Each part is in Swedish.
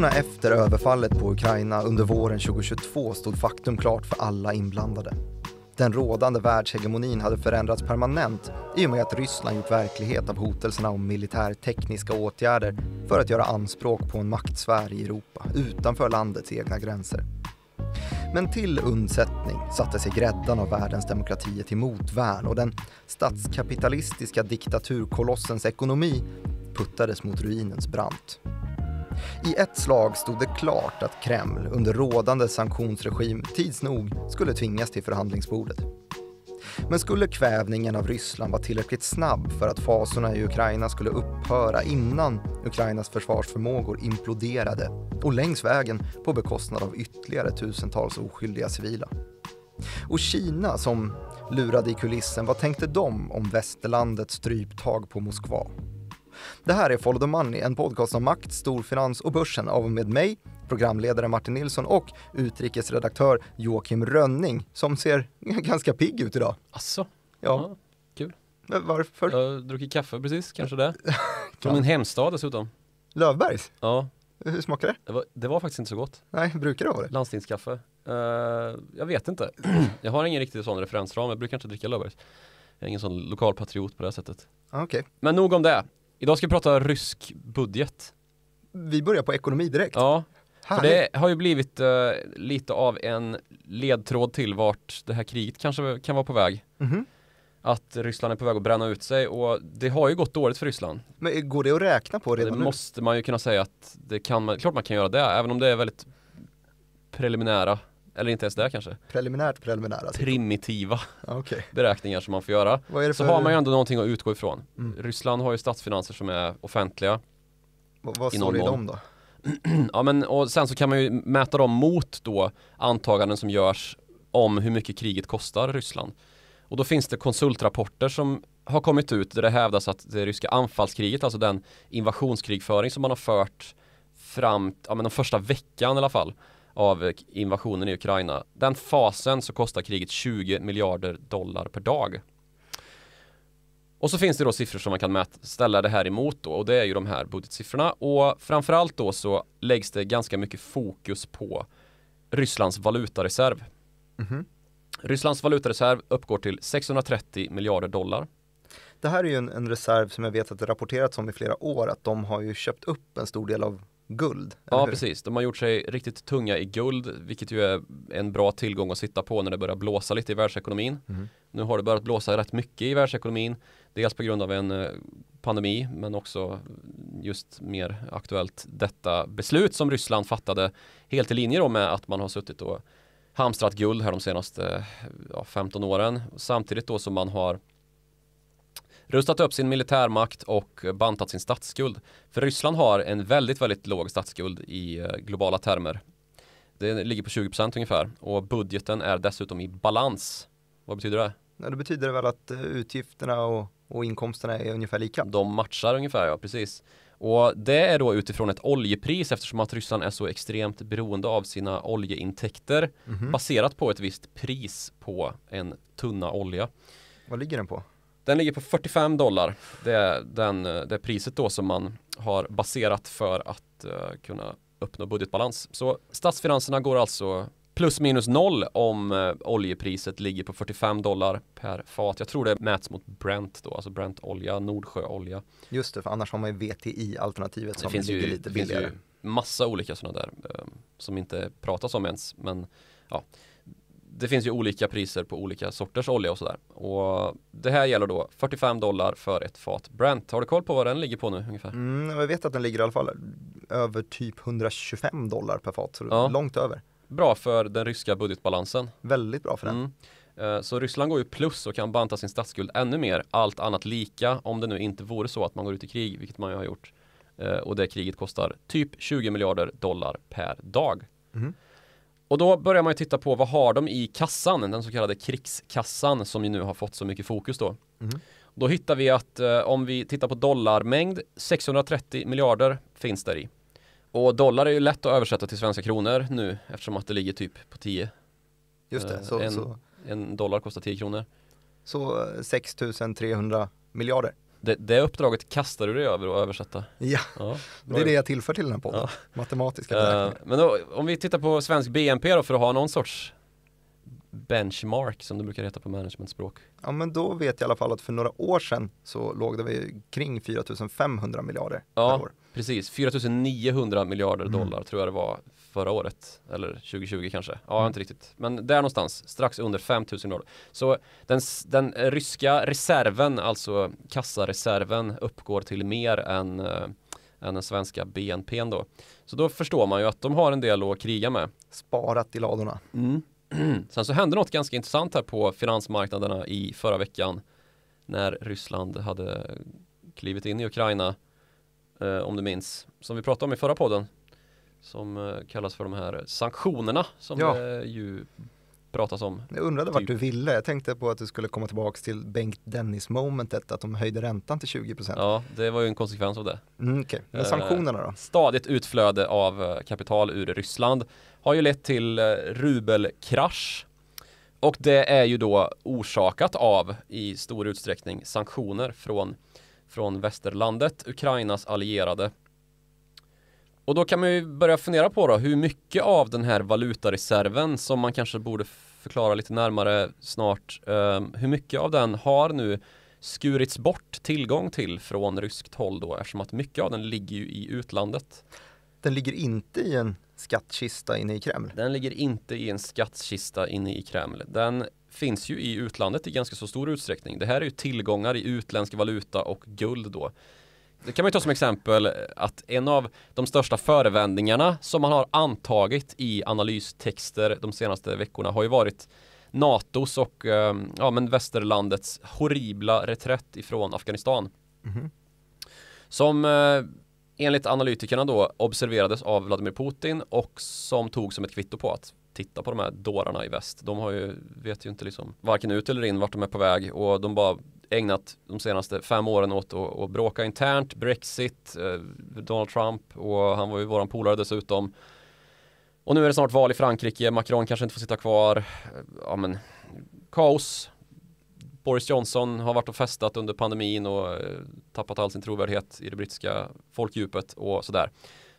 Reaktionerna efter överfallet på Ukraina under våren 2022 stod faktum klart för alla inblandade. Den rådande världshegemonin hade förändrats permanent i och med att Ryssland gjort verklighet av hotelserna om militärtekniska åtgärder för att göra anspråk på en maktsfär i Europa utanför landets egna gränser. Men till undsättning satte sig gräddan av världens demokratier till motvärn och den statskapitalistiska diktaturkolossens ekonomi puttades mot ruinens brant. I ett slag stod det klart att Kreml under rådande sanktionsregim tids nog skulle tvingas till förhandlingsbordet. Men skulle kvävningen av Ryssland vara tillräckligt snabb för att fasorna i Ukraina skulle upphöra innan Ukrainas försvarsförmågor imploderade och längs vägen på bekostnad av ytterligare tusentals oskyldiga civila? Och Kina, som lurade i kulissen, vad tänkte de om västerlandets stryptag på Moskva? Det här är Follow the Money, en podcast om makt, storfinans och börsen av och med mig, programledare Martin Nilsson och utrikesredaktör Joakim Rönning som ser ganska pigg ut idag. Asså? Ja. ja kul. Varför? Jag druckit kaffe precis, kanske det. Från min hemstad dessutom. Lövbergs? Ja. Hur smakar det? Det var, det var, faktiskt inte så gott. Nej, brukar det vara det? Landstingskaffe. Uh, jag vet inte. jag har ingen riktig sån referensram, jag brukar inte dricka Löfbergs. Jag är ingen sån lokalpatriot på det här sättet. Ah, okej. okay. Men nog om det. Idag ska vi prata rysk budget. Vi börjar på ekonomi direkt. Ja, för det har ju blivit uh, lite av en ledtråd till vart det här kriget kanske kan vara på väg. Mm -hmm. Att Ryssland är på väg att bränna ut sig och det har ju gått dåligt för Ryssland. Men eh, går det att räkna på redan det nu? Det måste man ju kunna säga att det kan man, klart man kan göra det, även om det är väldigt preliminära eller inte ens det kanske. Preliminärt preliminära? Typ. Primitiva okay. beräkningar som man får göra. För... Så har man ju ändå någonting att utgå ifrån. Mm. Ryssland har ju statsfinanser som är offentliga. vad står det i dem då? ja men och sen så kan man ju mäta dem mot då antaganden som görs om hur mycket kriget kostar Ryssland. Och då finns det konsultrapporter som har kommit ut där det hävdas att det ryska anfallskriget, alltså den invasionskrigföring som man har fört fram, ja men den första veckan i alla fall, av invasionen i Ukraina. Den fasen så kostar kriget 20 miljarder dollar per dag. Och så finns det då siffror som man kan mäta, ställa det här emot då och det är ju de här budgetsiffrorna och framförallt då så läggs det ganska mycket fokus på Rysslands valutareserv. Mm -hmm. Rysslands valutareserv uppgår till 630 miljarder dollar. Det här är ju en, en reserv som jag vet att det rapporterats om i flera år att de har ju köpt upp en stor del av guld. Ja, hur? precis. De har gjort sig riktigt tunga i guld, vilket ju är en bra tillgång att sitta på när det börjar blåsa lite i världsekonomin. Mm. Nu har det börjat blåsa rätt mycket i världsekonomin. Dels på grund av en eh, pandemi, men också just mer aktuellt detta beslut som Ryssland fattade helt i linje då med att man har suttit och hamstrat guld här de senaste eh, ja, 15 åren. Samtidigt då som man har rustat upp sin militärmakt och bantat sin statsskuld. För Ryssland har en väldigt, väldigt låg statsskuld i eh, globala termer. Det ligger på 20% ungefär och budgeten är dessutom i balans. Vad betyder det? det betyder väl att eh, utgifterna och, och inkomsterna är ungefär lika. De matchar ungefär, ja precis. Och det är då utifrån ett oljepris eftersom att Ryssland är så extremt beroende av sina oljeintäkter mm -hmm. baserat på ett visst pris på en tunna olja. Vad ligger den på? Den ligger på 45 dollar. Det är den, eh, det priset då som man har baserat för att uh, kunna uppnå budgetbalans. Så statsfinanserna går alltså plus minus noll om uh, oljepriset ligger på 45 dollar per fat. Jag tror det mäts mot Brent då, alltså Brent-olja, Nordsjöolja. Just det, för annars har man ju VTI-alternativet som finns ligger ju, lite billigare. Det finns ju massa olika sådana där uh, som inte pratas om ens, men ja det finns ju olika priser på olika sorters olja och sådär. Och det här gäller då 45 dollar för ett fat Brent. Har du koll på vad den ligger på nu ungefär? Mm, jag vet att den ligger i alla fall över typ 125 dollar per fat, så ja. långt över. Bra för den ryska budgetbalansen. Väldigt bra för den. Mm. Eh, så Ryssland går ju plus och kan banta sin statsskuld ännu mer, allt annat lika, om det nu inte vore så att man går ut i krig, vilket man ju har gjort. Eh, och det kriget kostar typ 20 miljarder dollar per dag. Mm. Och då börjar man ju titta på vad har de i kassan, den så kallade krigskassan som ju nu har fått så mycket fokus då. Mm. Då hittar vi att eh, om vi tittar på dollarmängd, 630 miljarder finns där i. Och dollar är ju lätt att översätta till svenska kronor nu eftersom att det ligger typ på 10. Just det, eh, så, en, så. en dollar kostar 10 kronor. Så 6300 eh, miljarder. Det, det uppdraget kastar du dig över att översätta. Ja, ja det är det jag tillför till den här podden. Ja. Matematiska eh, beräkningar. Uh, men då, om vi tittar på svensk BNP då för att ha någon sorts benchmark som det brukar heta på managementspråk. Ja, men då vet jag i alla fall att för några år sedan så låg det kring 4500 miljarder ja, per år. Precis, 4900 miljarder mm. dollar mm. tror jag det var förra året. Eller 2020 kanske. Ja, mm. inte riktigt. Men där någonstans, strax under 5000 dollar. Så den, den ryska reserven, alltså kassareserven, uppgår till mer än, äh, än den svenska BNPn då. Så då förstår man ju att de har en del att kriga med. Sparat i ladorna. Mm. Sen så hände något ganska intressant här på finansmarknaderna i förra veckan när Ryssland hade klivit in i Ukraina, eh, om du minns, som vi pratade om i förra podden som eh, kallas för de här sanktionerna som ja. det eh, ju pratas om. Jag undrade typ. vart du ville. Jag tänkte på att du skulle komma tillbaka till Bengt Dennis momentet att de höjde räntan till 20%. procent. Ja, det var ju en konsekvens av det. Mm, okay. Men eh, sanktionerna då? Stadigt utflöde av kapital ur Ryssland har ju lett till rubelkrasch. Och det är ju då orsakat av i stor utsträckning sanktioner från, från västerlandet, Ukrainas allierade och då kan man ju börja fundera på då, hur mycket av den här valutareserven som man kanske borde förklara lite närmare snart, eh, hur mycket av den har nu skurits bort tillgång till från ryskt håll då eftersom att mycket av den ligger ju i utlandet. Den ligger inte i en skattkista inne i Kreml? Den ligger inte i en skattkista inne i Kreml. Den finns ju i utlandet i ganska så stor utsträckning. Det här är ju tillgångar i utländsk valuta och guld då det kan man ju ta som exempel att en av de största förevändningarna som man har antagit i analystexter de senaste veckorna har ju varit NATOs och ehm, ja, men västerlandets horribla reträtt ifrån Afghanistan. Mm. Som eh, enligt analytikerna då observerades av Vladimir Putin och som tog som ett kvitto på att titta på de här dårarna i väst. De har ju, vet ju inte liksom varken ut eller in vart de är på väg och de bara ägnat de senaste fem åren åt att, att bråka internt, Brexit, eh, Donald Trump och han var ju våran polare dessutom. Och nu är det snart val i Frankrike, Macron kanske inte får sitta kvar. Eh, ja men, kaos. Boris Johnson har varit och festat under pandemin och eh, tappat all sin trovärdighet i det brittiska folkdjupet och sådär.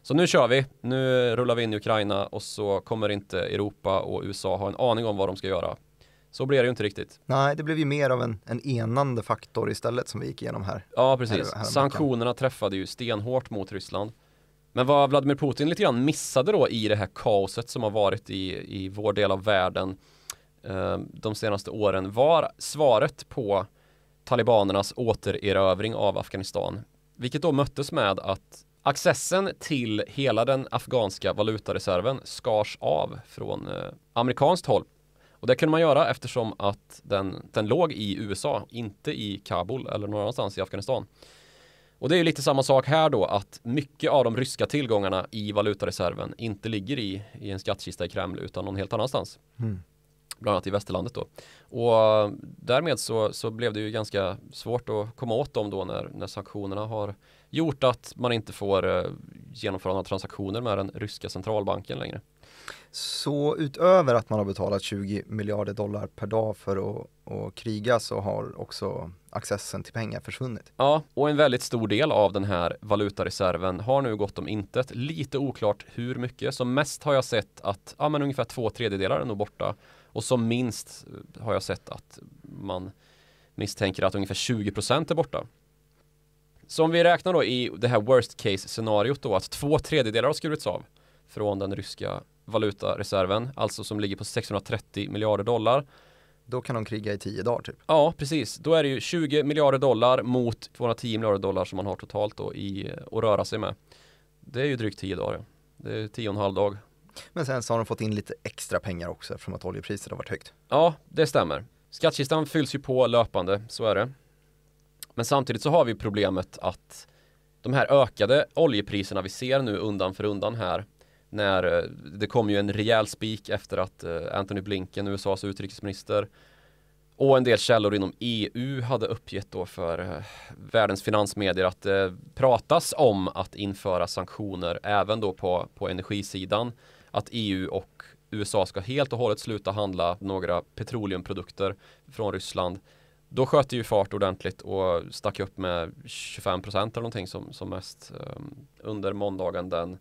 Så nu kör vi. Nu rullar vi in i Ukraina och så kommer inte Europa och USA ha en aning om vad de ska göra så blev det ju inte riktigt. Nej, det blev ju mer av en, en enande faktor istället som vi gick igenom här. Ja, precis. Här, här Sanktionerna träffade ju stenhårt mot Ryssland. Men vad Vladimir Putin lite grann missade då i det här kaoset som har varit i, i vår del av världen eh, de senaste åren var svaret på talibanernas återerövring av Afghanistan. Vilket då möttes med att accessen till hela den afghanska valutareserven skars av från eh, amerikanskt håll och det kunde man göra eftersom att den, den låg i USA, inte i Kabul eller någon annanstans i Afghanistan. Och det är lite samma sak här då att mycket av de ryska tillgångarna i valutareserven inte ligger i, i en skattkista i Kreml utan någon helt annanstans. Mm. Bland annat i västerlandet då. Och eh, därmed så, så blev det ju ganska svårt att komma åt dem då när, när sanktionerna har gjort att man inte får eh, genomföra några transaktioner med den ryska centralbanken längre. Så utöver att man har betalat 20 miljarder dollar per dag för att, att kriga så har också accessen till pengar försvunnit. Ja, och en väldigt stor del av den här valutareserven har nu gått om intet. Lite oklart hur mycket. Som mest har jag sett att ja, men ungefär två tredjedelar är nog borta. Och som minst eh, har jag sett att man misstänker att ungefär 20 procent är borta. Så om vi räknar då i det här worst case scenariot då att två tredjedelar har skurits av från den ryska valutareserven, alltså som ligger på 630 miljarder dollar. Då kan de kriga i 10 dagar typ. Ja, precis. Då är det ju 20 miljarder dollar mot 210 miljarder dollar som man har totalt då i, eh, att röra sig med. Det är ju drygt 10 dagar. Det är 10 och en halv dag. Men sen så har de fått in lite extra pengar också från att oljepriset har varit högt. Ja, det stämmer. Skattkistan fylls ju på löpande, så är det. Men samtidigt så har vi problemet att de här ökade oljepriserna vi ser nu undan för undan här när eh, det kom ju en rejäl spik efter att eh, Anthony Blinken, USAs utrikesminister, och en del källor inom EU hade uppgett då för eh, världens finansmedier att det pratas om att införa sanktioner även då på, på energisidan. Att EU och USA ska helt och hållet sluta handla några petroleumprodukter från Ryssland. Då sköt det ju fart ordentligt och stack upp med 25 procent eller någonting som, som mest um, under måndagen den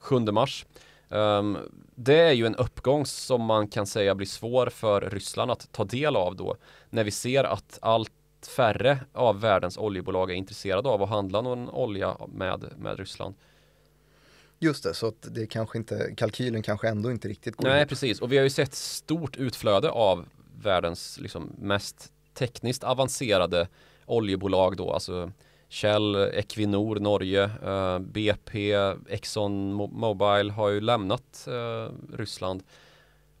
7 mars. Um, det är ju en uppgång som man kan säga blir svår för Ryssland att ta del av då när vi ser att allt färre av världens oljebolag är intresserade av att handla någon olja med, med Ryssland. Just det, så att det kanske inte, kalkylen kanske ändå inte riktigt går Nej, upp. precis. Och vi har ju sett stort utflöde av världens liksom, mest tekniskt avancerade oljebolag då, alltså Kjell, Equinor, Norge, eh, BP, Exxon Mobile har ju lämnat eh, Ryssland.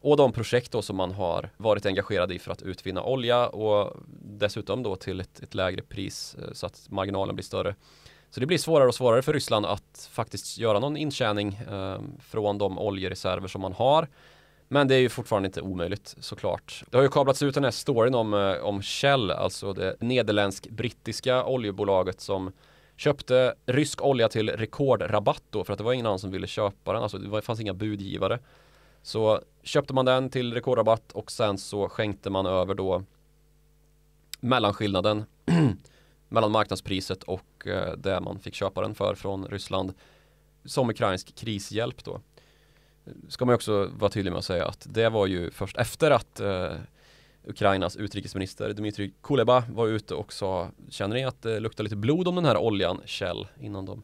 Och de projekt då som man har varit engagerad i för att utvinna olja och dessutom då till ett, ett lägre pris eh, så att marginalen blir större. Så det blir svårare och svårare för Ryssland att faktiskt göra någon intjäning eh, från de oljereserver som man har. Men det är ju fortfarande inte omöjligt såklart. Det har ju kablats ut den här storyn om, eh, om Shell, alltså det nederländsk-brittiska oljebolaget som köpte rysk olja till rekordrabatt då för att det var ingen annan som ville köpa den, alltså det fanns inga budgivare. Så köpte man den till rekordrabatt och sen så skänkte man över då mellanskillnaden mellan marknadspriset och eh, det man fick köpa den för från Ryssland som ukrainsk krishjälp då ska man också vara tydlig med att säga att det var ju först efter att eh, Ukrainas utrikesminister Dmitrij Kuleba var ute och sa Känner ni att det luktar lite blod om den här oljan, Shell, innan de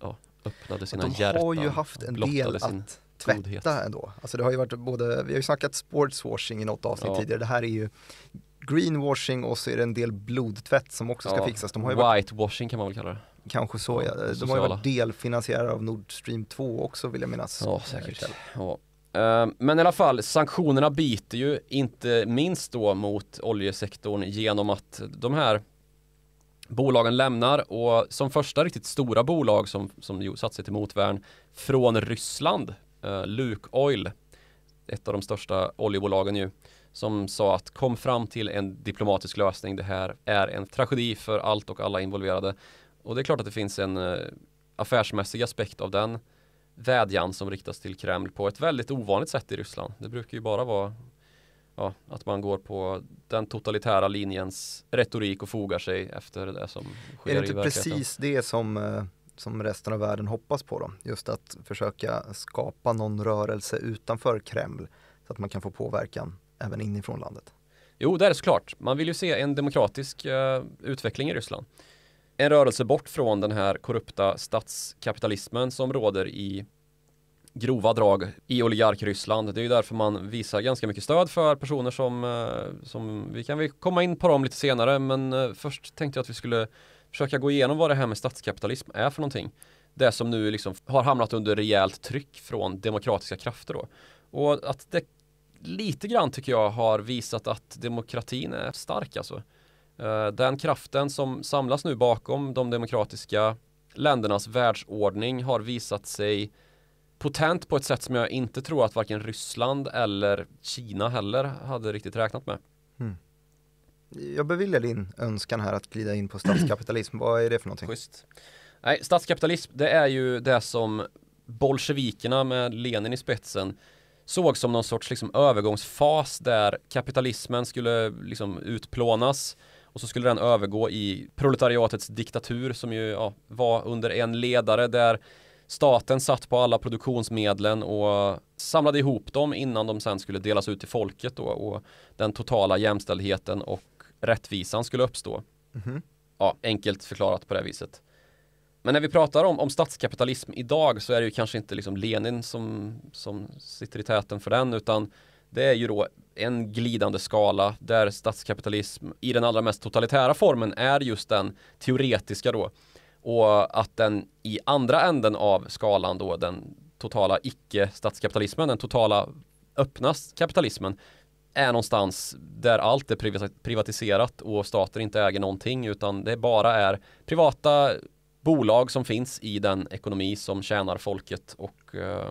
ja, öppnade sina hjärtan? De har ju haft en del att tvätta ändå. Alltså det har ju varit både, vi har ju snackat sportswashing i något avsnitt ja. tidigare. Det här är ju greenwashing och så är det en del blodtvätt som också ska ja. fixas. De har ju Whitewashing varit... kan man väl kalla det kanske så. Ja, de har ju varit delfinansierade av Nord Stream 2 också vill jag minnas. Ja, säkert. Ja. Eh, men i alla fall, sanktionerna biter ju inte minst då mot oljesektorn genom att de här bolagen lämnar och som första riktigt stora bolag som, som satt sig till motvärn från Ryssland, eh, Luke Oil, ett av de största oljebolagen ju, som sa att kom fram till en diplomatisk lösning. Det här är en tragedi för allt och alla involverade och det är klart att det finns en eh, affärsmässig aspekt av den vädjan som riktas till Kreml på ett väldigt ovanligt sätt i Ryssland. Det brukar ju bara vara ja, att man går på den totalitära linjens retorik och fogar sig efter det som sker i verkligheten. Är det inte precis det som, eh, som resten av världen hoppas på då? Just att försöka skapa någon rörelse utanför Kreml så att man kan få påverkan även inifrån landet. Jo, det är det såklart. Man vill ju se en demokratisk uh, utveckling i Ryssland en rörelse bort från den här korrupta statskapitalismen som råder i grova drag i oligark Ryssland. Det är ju därför man visar ganska mycket stöd för personer som, eh, som vi kan komma in på dem lite senare, men eh, först tänkte jag att vi skulle försöka gå igenom vad det här med statskapitalism är för någonting. Det som nu liksom har hamnat under rejält tryck från demokratiska krafter då. Och att det lite grann tycker jag har visat att demokratin är stark alltså. Eh, den kraften som samlas nu bakom de demokratiska ländernas världsordning har visat sig potent på ett sätt som jag inte tror att varken Ryssland eller Kina heller hade riktigt räknat med. Mm. Jag beviljar din önskan här att glida in på statskapitalism. Vad är det för någonting? Schysst. Nej, statskapitalism det är ju det som bolsjevikerna med Lenin i spetsen såg som någon sorts liksom övergångsfas där kapitalismen skulle liksom utplånas och så skulle den övergå i proletariatets diktatur som ju ja, var under en ledare där staten satt på alla produktionsmedlen och samlade ihop dem innan de sen skulle delas ut till folket då, och den totala jämställdheten och rättvisan skulle uppstå. Mm. Ja, enkelt förklarat på det viset. Men när vi pratar om, om statskapitalism idag så är det ju kanske inte liksom Lenin som, som sitter i täten för den utan det är ju då en glidande skala där statskapitalism i den allra mest totalitära formen är just den teoretiska då. Och att den i andra änden av skalan då, den totala icke-statskapitalismen, den totala öppna kapitalismen, är någonstans där allt är privatiserat och staten inte äger någonting utan det bara är privata bolag som finns i den ekonomi som tjänar folket och eh,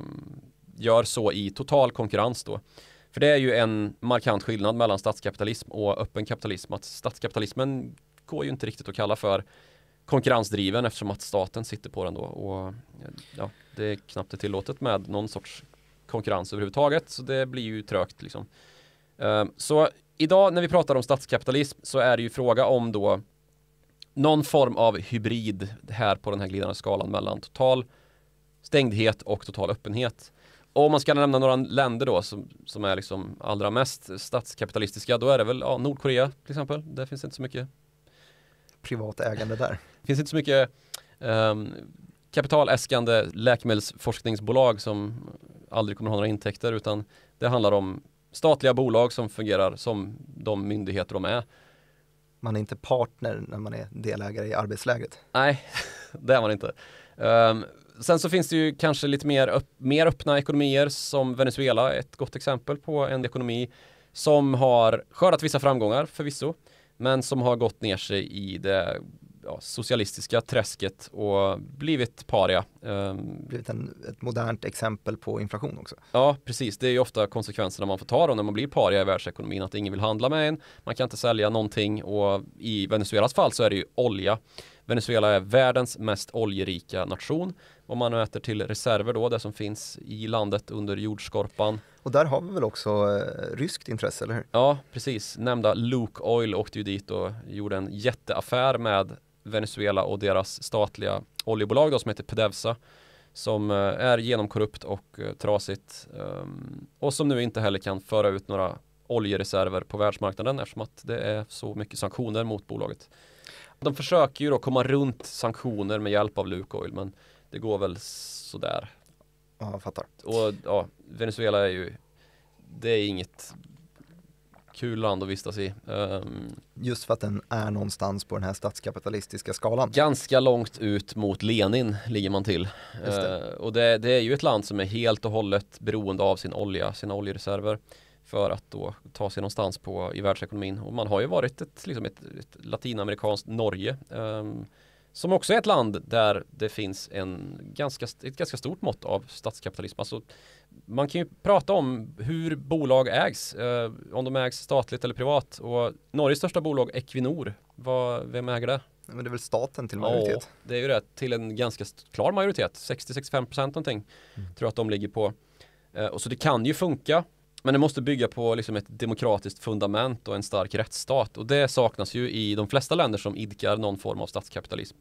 gör så i total konkurrens då. För det är ju en markant skillnad mellan statskapitalism och öppen kapitalism. Att statskapitalismen går ju inte riktigt att kalla för konkurrensdriven eftersom att staten sitter på den då. Och ja, det är knappt är tillåtet med någon sorts konkurrens överhuvudtaget. Så det blir ju trögt liksom. Ehm, så idag när vi pratar om statskapitalism så är det ju fråga om då någon form av hybrid här på den här glidande skalan mellan total stängdhet och total öppenhet om man ska nämna några länder då som, som är liksom allra mest statskapitalistiska, då är det väl ja, Nordkorea till exempel. Det finns inte så mycket privat ägande där. Det finns inte så mycket um, kapitaläskande läkemedelsforskningsbolag som aldrig kommer ha några intäkter utan det handlar om statliga bolag som fungerar som de myndigheter de är. Man är inte partner när man är delägare i arbetslägret. Nej, det är man inte. Um, sen så finns det ju kanske lite mer, öpp, mer öppna ekonomier som Venezuela, ett gott exempel på en ekonomi som har skördat vissa framgångar förvisso, men som har gått ner sig i det ja, socialistiska träsket och blivit paria. Ehm, blivit en, ett modernt exempel på inflation också. Ja, precis. Det är ju ofta konsekvenserna man får ta då när man blir paria i världsekonomin, att ingen vill handla med en, man kan inte sälja någonting och i Venezuelas fall så är det ju olja. Venezuela är världens mest oljerika nation. Om man nu äter till reserver då, det som finns i landet under jordskorpan. Och där har vi väl också eh, ryskt intresse, eller hur? Ja, precis. Nämnda Luke Oil åkte ju dit och gjorde en jätteaffär med Venezuela och deras statliga oljebolag då, som heter Pedevsa som eh, är genomkorrupt och eh, trasigt ehm, och som nu inte heller kan föra ut några oljereserver på världsmarknaden eftersom att det är så mycket sanktioner mot bolaget. De försöker ju då komma runt sanktioner med hjälp av Lukoil men det går väl sådär. Ja, jag fattar. Och ja, Venezuela är ju, det är inget kul land att vistas i. Um, Just för att den är någonstans på den här statskapitalistiska skalan. Ganska långt ut mot Lenin ligger man till. Det. Uh, och det, det, är ju ett land som är helt och hållet beroende av sin olja, sina oljereserver för att då ta sig någonstans på i världsekonomin. Och man har ju varit ett, liksom ett, ett latinamerikanskt Norge. Um, som också är ett land där det finns en ganska, ett ganska stort mått av statskapitalism. Alltså, man kan ju prata om hur bolag ägs, eh, om de ägs statligt eller privat. Och Norges största bolag, Equinor, vad, vem äger det? Men det är väl staten till majoritet? Ja, det är ju det. Till en ganska klar majoritet, 60-65 någonting, mm. tror jag att de ligger på. Eh, och så det kan ju funka men det måste bygga på liksom ett demokratiskt fundament och en stark rättsstat. Och det saknas ju i de flesta länder som idkar någon form av statskapitalism.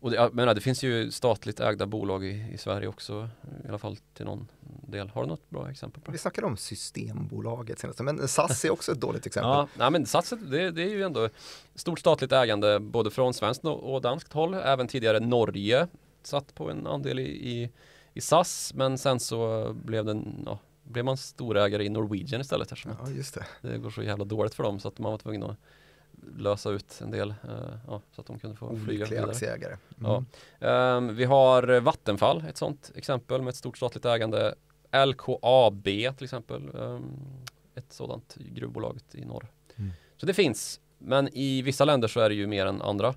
Och det, menar, det finns ju statligt ägda bolag i, i, Sverige också, i alla fall till någon del. Har du något bra exempel? På det? Vi snackade om Systembolaget senast, men SAS är också ett dåligt exempel. Ja, nej, men SAS det, det, är ju ändå stort statligt ägande både från svenskt och danskt håll. Även tidigare Norge satt på en andel i, i, i SAS, men sen så blev den ja, blev man storägare i Norwegian istället eftersom ja, just det. det går så jävla dåligt för dem så att man var tvungen att lösa ut en del uh, ja, så att de kunde få flyga vidare. aktieägare. Mm. Ja. Um, ehm, vi har Vattenfall, ett sådant exempel med ett stort statligt ägande. LKAB till exempel, um, ett sådant gruvbolag i norr. Mm. Så det finns, men i vissa länder så är det ju mer än andra.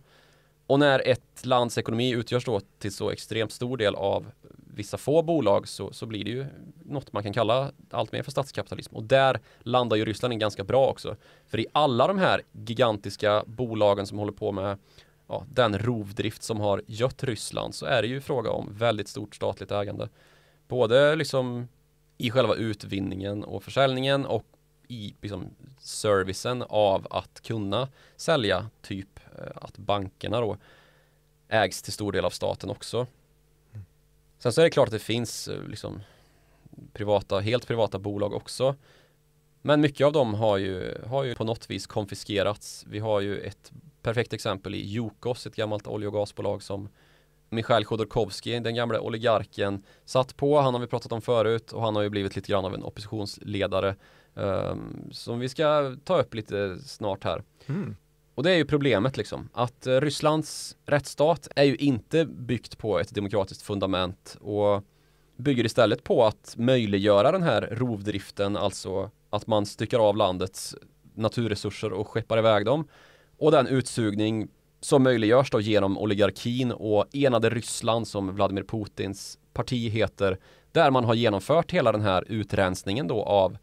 Och när ett lands ekonomi utgörs då till så extremt stor del av vissa få bolag så, så blir det ju något man kan kalla allt mer för statskapitalism. Och där landar ju Ryssland in ganska bra också. För i alla de här gigantiska bolagen som håller på med ja, den rovdrift som har gött Ryssland så är det ju fråga om väldigt stort statligt ägande. Både liksom i själva utvinningen och försäljningen och i liksom, servicen av att kunna sälja, typ eh, att bankerna då ägs till stor del av staten också. Mm. Sen så är det klart att det finns eh, liksom, privata, helt privata bolag också. Men mycket av dem har ju, har ju på något vis konfiskerats. Vi har ju ett perfekt exempel i Jokos, ett gammalt olje och gasbolag som Michail Chodorkovsky, den gamla oligarken, satt på. Han har vi pratat om förut och han har ju blivit lite grann av en oppositionsledare Um, ehm, som vi ska ta upp lite snart här. Mm. Och det är ju problemet liksom. Att eh, Rysslands rättsstat är ju inte byggt på ett demokratiskt fundament och bygger istället på att möjliggöra den här rovdriften, alltså att man styckar av landets naturresurser och skeppar iväg dem. Och den utsugning som möjliggörs då genom oligarkin och enade Ryssland som Vladimir Putins parti heter, där man har genomfört hela den här utrensningen då av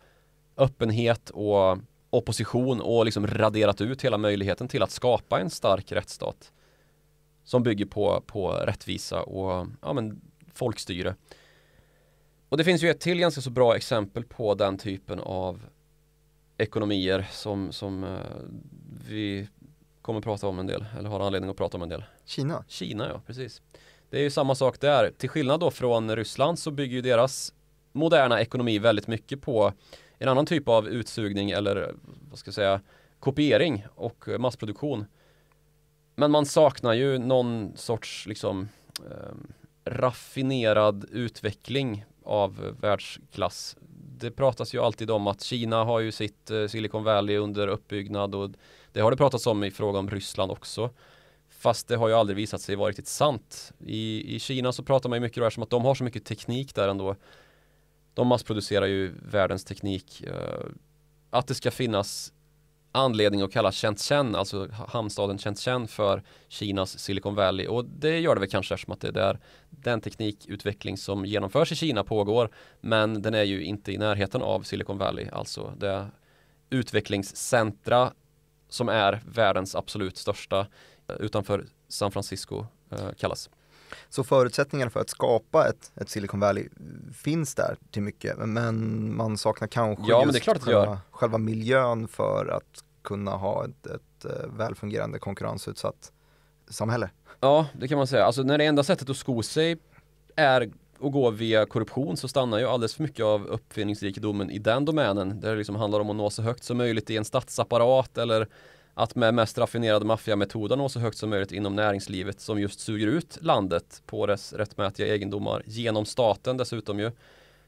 öppenhet och opposition och liksom raderat ut hela möjligheten till att skapa en stark rättsstat som bygger på, på rättvisa och ja, men, folkstyre. Och det finns ju ett till ganska så bra exempel på den typen av ekonomier som, som eh, vi kommer prata om en del, eller har anledning att prata om en del. Kina? Kina, ja, precis. Det är ju samma sak där. Till skillnad då från Ryssland så bygger ju deras moderna ekonomi väldigt mycket på en annan typ av utsugning eller vad ska jag säga kopiering och massproduktion. Men man saknar ju någon sorts liksom eh, raffinerad utveckling av världsklass. Det pratas ju alltid om att Kina har ju sitt eh, Silicon Valley under uppbyggnad och det har det pratats om i fråga om Ryssland också. Fast det har ju aldrig visat sig vara riktigt sant. I, i Kina så pratar man ju mycket om att de har så mycket teknik där ändå de massproducerar ju världens teknik. Eh, att det ska finnas anledning att kalla Shenzhen, alltså hamnstaden Shenzhen för Kinas Silicon Valley och det gör det väl kanske eftersom att det är där den teknikutveckling som genomförs i Kina pågår men den är ju inte i närheten av Silicon Valley, alltså det utvecklingscentra som är världens absolut största eh, utanför San Francisco eh, kallas. Så förutsättningarna för att skapa ett, ett Silicon Valley finns där till mycket, men man saknar kanske ja, just själva, själva, miljön för att kunna ha ett, ett eh, välfungerande konkurrensutsatt samhälle. Ja, det kan man säga. Alltså när det enda sättet att sko sig är att gå via korruption så stannar ju alldeles för mycket av uppfinningsrikedomen i den domänen. Där det liksom handlar om att nå så högt som möjligt i en statsapparat eller att med mest raffinerade maffiametoder nå så högt som möjligt inom näringslivet som just suger ut landet på dess rättmätiga egendomar genom staten dessutom ju.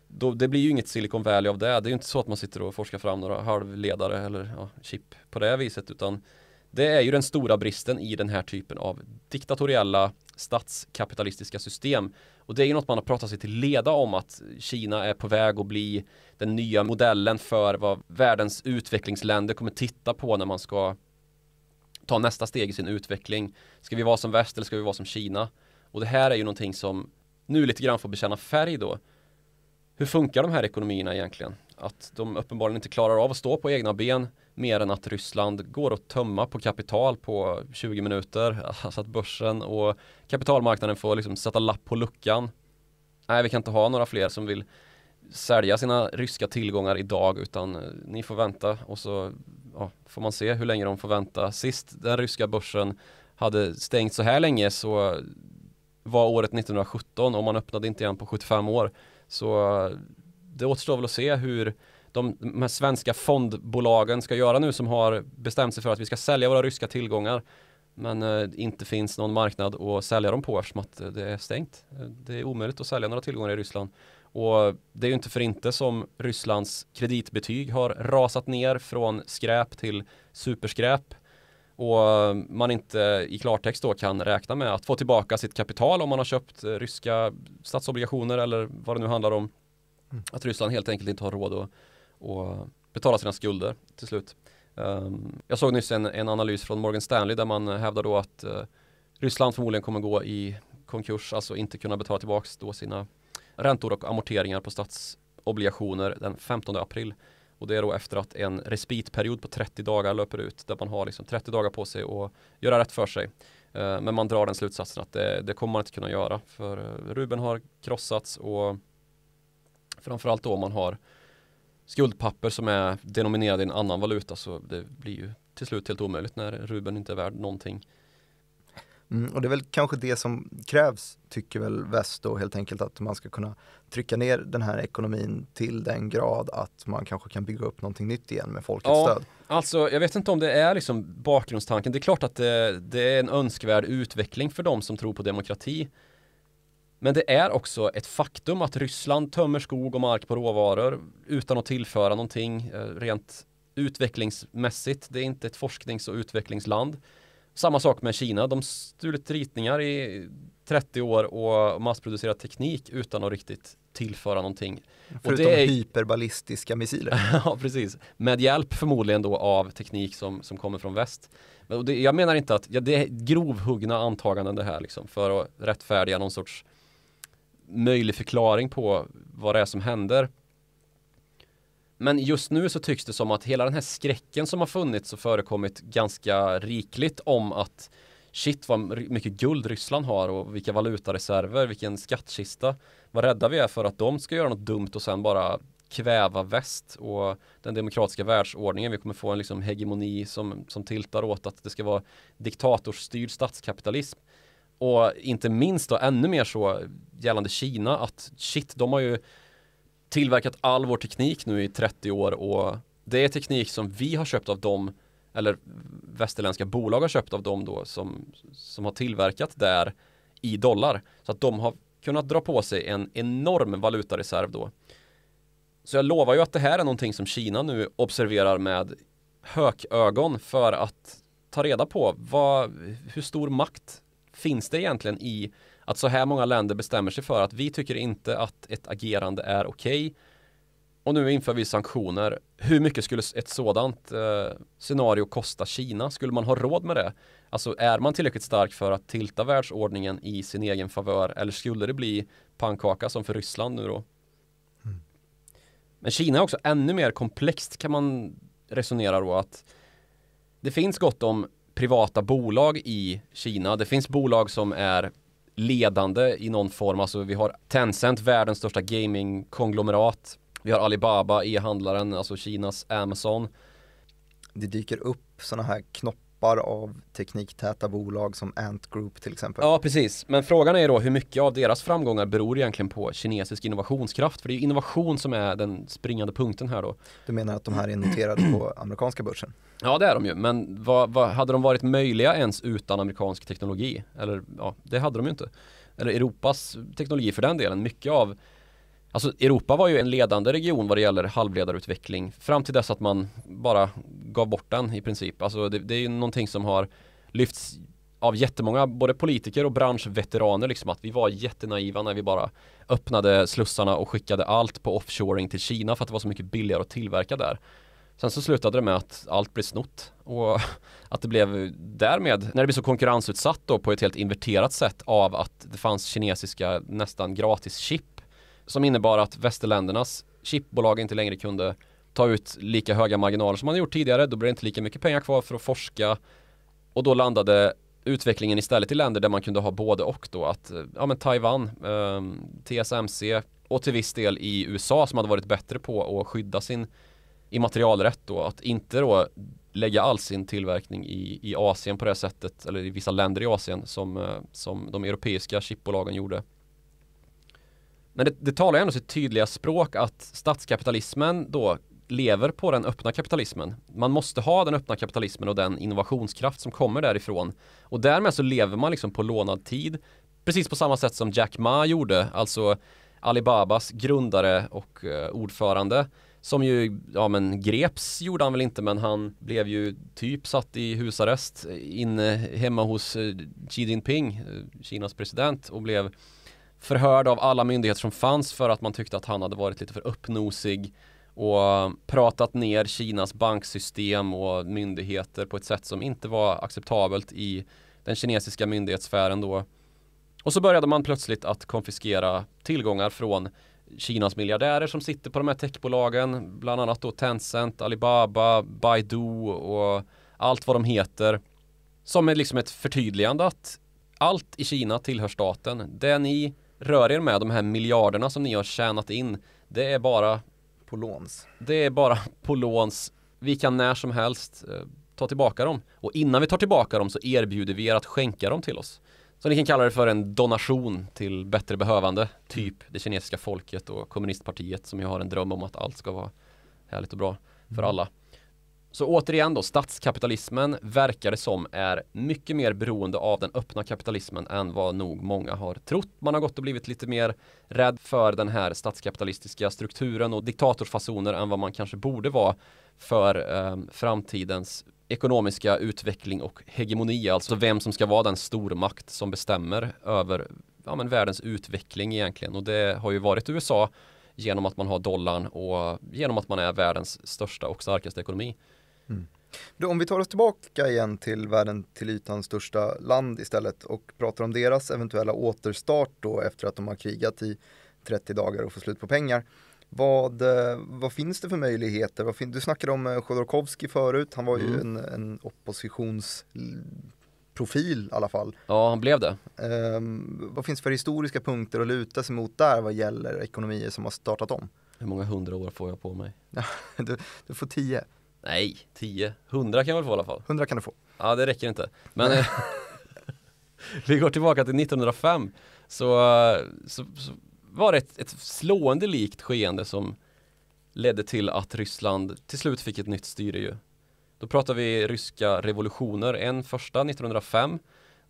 Då, det blir ju inget Silicon Valley av det. Det är ju inte så att man sitter och forskar fram några halvledare eller ja, chip på det viset utan det är ju den stora bristen i den här typen av diktatoriella statskapitalistiska system. Och det är ju något man har pratat sig till leda om att Kina är på väg att bli den nya modellen för vad världens utvecklingsländer kommer titta på när man ska ta nästa steg i sin utveckling. Ska vi vara som väst eller ska vi vara som Kina? Och det här är ju någonting som nu lite grann får bekänna färg då. Hur funkar de här ekonomierna egentligen? Att de uppenbarligen inte klarar av att stå på egna ben mer än att Ryssland går att tömma på kapital på 20 minuter. Alltså att börsen och kapitalmarknaden får liksom sätta lapp på luckan. Nej, vi kan inte ha några fler som vill sälja sina ryska tillgångar idag utan eh, ni får vänta och så ja, får man se hur länge de får vänta. Sist den ryska börsen hade stängt så här länge så var året 1917 och man öppnade inte igen på 75 år. Så eh, det återstår väl att se hur de, de här svenska fondbolagen ska göra nu som har bestämt sig för att vi ska sälja våra ryska tillgångar men eh, inte finns någon marknad att sälja dem på eftersom att eh, det är stängt. Det är omöjligt att sälja några tillgångar i Ryssland. Och det är ju inte för inte som Rysslands kreditbetyg har rasat ner från skräp till superskräp och man inte i klartext då kan räkna med att få tillbaka sitt kapital om man har köpt eh, ryska statsobligationer eller vad det nu handlar om. Mm. Att Ryssland helt enkelt inte har råd att, att betala sina skulder till slut. Ehm, jag såg nyss en, en, analys från Morgan Stanley där man hävdar då att eh, Ryssland förmodligen kommer gå i konkurs, alltså inte kunna betala tillbaka då sina räntor och amorteringar på statsobligationer den 15 april. Och det är då efter att en respitperiod på 30 dagar löper ut där man har liksom 30 dagar på sig att göra rätt för sig. Eh, men man drar den slutsatsen att det, det kommer man inte kunna göra för eh, Ruben har krossats och framförallt då om man har skuldpapper som är denominerade i en annan valuta så det blir ju till slut helt omöjligt när Ruben inte är värd någonting. Mm, och det är väl kanske det som krävs, tycker väl väst då helt enkelt, att man ska kunna trycka ner den här ekonomin till den grad att man kanske kan bygga upp någonting nytt igen med folkets ja, stöd. Alltså, jag vet inte om det är liksom bakgrundstanken. Det är klart att det, det är en önskvärd utveckling för de som tror på demokrati. Men det är också ett faktum att Ryssland tömmer skog och mark på råvaror utan att tillföra någonting eh, rent utvecklingsmässigt. Det är inte ett forsknings och utvecklingsland. Samma sak med Kina. De stulit ritningar i 30 år och massproducerat teknik utan att riktigt tillföra någonting. Förutom och det är... hyperballistiska missiler. ja, precis. Med hjälp förmodligen då av teknik som, som kommer från väst. Men det, jag menar inte att, ja, det är grovhuggna antaganden det här liksom för att rättfärdiga någon sorts möjlig förklaring på vad det är som händer. Men just nu så tycks det som att hela den här skräcken som har funnits och förekommit ganska rikligt om att shit vad mycket guld Ryssland har och vilka valutareserver, vilken skattkista. Vad rädda vi är för att de ska göra något dumt och sen bara kväva väst och den demokratiska världsordningen. Vi kommer få en liksom hegemoni som, som tiltar åt att det ska vara diktatorsstyrd statskapitalism. Och inte minst då ännu mer så gällande Kina att shit, de har ju tillverkat all vår teknik nu i 30 år och det är teknik som vi har köpt av dem eller västerländska bolag har köpt av dem då som, som har tillverkat där i dollar. Så att de har kunnat dra på sig en enorm valutareserv då. Så jag lovar ju att det här är någonting som Kina nu observerar med hökögon för att ta reda på vad, hur stor makt finns det egentligen i att så här många länder bestämmer sig för att vi tycker inte att ett agerande är okej. Okay, och nu inför vi sanktioner. Hur mycket skulle ett sådant eh, scenario kosta Kina? Skulle man ha råd med det? Alltså är man tillräckligt stark för att tilta världsordningen i sin egen favör eller skulle det bli pannkaka som för Ryssland nu då? Mm. Men Kina är också ännu mer komplext kan man resonera då att det finns gott om privata bolag i Kina. Det finns bolag som är ledande i någon form. Alltså vi har Tencent, världens största gaming-konglomerat. Vi har Alibaba, e-handlaren, alltså Kinas Amazon. Det dyker upp sådana här knopp toppar av tekniktäta bolag som Ant Group till exempel. Ja, precis. Men frågan är då hur mycket av deras framgångar beror egentligen på kinesisk innovationskraft? För det är ju innovation som är den springande punkten här då. Du menar att de här är noterade på amerikanska börsen? Ja, det är de ju. Men vad, vad, hade de varit möjliga ens utan amerikansk teknologi? Eller ja, det hade de ju inte. Eller Europas teknologi för den delen. Mycket av Alltså Europa var ju en ledande region vad det gäller halvledarutveckling fram till dess att man bara gav bort den i princip. Alltså det, det är ju någonting som har lyfts av jättemånga, både politiker och branschveteraner liksom att vi var jättenaiva när vi bara öppnade slussarna och skickade allt på offshoring till Kina för att det var så mycket billigare att tillverka där. Sen så slutade det med att allt blev snott och att det blev därmed, när det blev så konkurrensutsatt då på ett helt inverterat sätt av att det fanns kinesiska nästan gratis chip som innebar att västerländernas chipbolag inte längre kunde ta ut lika höga marginaler som man gjort tidigare. Då blev det inte lika mycket pengar kvar för att forska och då landade utvecklingen istället i länder där man kunde ha både och då att eh, ja men Taiwan, eh, TSMC och till viss del i USA som hade varit bättre på att skydda sin immaterialrätt då att inte då lägga all sin tillverkning i, i Asien på det sättet eller i vissa länder i Asien som, eh, som de europeiska chipbolagen gjorde. Men det, det talar ju ändå sitt tydliga språk att statskapitalismen då lever på den öppna kapitalismen. Man måste ha den öppna kapitalismen och den innovationskraft som kommer därifrån. Och därmed så lever man liksom på lånad tid. Precis på samma sätt som Jack Ma gjorde, alltså Alibabas grundare och eh, ordförande. Som ju, ja men greps gjorde han väl inte men han blev ju typ satt i husarrest eh, inne hemma hos eh, Xi Jinping, Kinas president och blev förhörd av alla myndigheter som fanns för att man tyckte att han hade varit lite för uppnosig och pratat ner Kinas banksystem och myndigheter på ett sätt som inte var acceptabelt i den kinesiska myndighetssfären då. Och så började man plötsligt att konfiskera tillgångar från Kinas miljardärer som sitter på de här techbolagen, bland annat då Tencent, Alibaba, Baidu och allt vad de heter. Som är liksom ett förtydligande att allt i Kina tillhör staten. Det ni rör er med de här miljarderna som ni har tjänat in. Det är bara på låns. Det är bara på låns. Vi kan när som helst eh, ta tillbaka dem. Och innan vi tar tillbaka dem så erbjuder vi er att skänka dem till oss. Så ni kan kalla det för en donation till bättre behövande, typ det kinesiska folket och kommunistpartiet som ju har en dröm om att allt ska vara härligt och bra för mm. alla. Så återigen då, statskapitalismen verkar det som är mycket mer beroende av den öppna kapitalismen än vad nog många har trott. Man har gått och blivit lite mer rädd för den här statskapitalistiska strukturen och diktatorfasoner än vad man kanske borde vara för eh, framtidens ekonomiska utveckling och hegemoni, alltså vem som ska vara den stormakt som bestämmer över ja, men världens utveckling egentligen. Och det har ju varit USA genom att man har dollarn och genom att man är världens största och starkaste ekonomi. Mm. Du, om vi tar oss tillbaka igen till världen till ytan största land istället och pratar om deras eventuella återstart då efter att de har krigat i 30 dagar och får slut på pengar. Vad, eh, vad finns det för möjligheter? du snackade om eh, Chodorkovskij förut, han var ju mm. en, en oppositions i alla fall. Ja, han blev det. Um, vad finns för historiska punkter att luta sig mot där vad gäller ekonomier som har startat om? Hur många hundra år får jag på mig? du, du får tio. Nej, 10. 100 kan jag väl få i alla fall. 100 kan du få. Ja, det räcker inte. Men vi går tillbaka till 1905. Så, så, så var det ett, ett, slående likt skeende som ledde till att Ryssland till slut fick ett nytt styre ju. Då pratar vi ryska revolutioner. En första 1905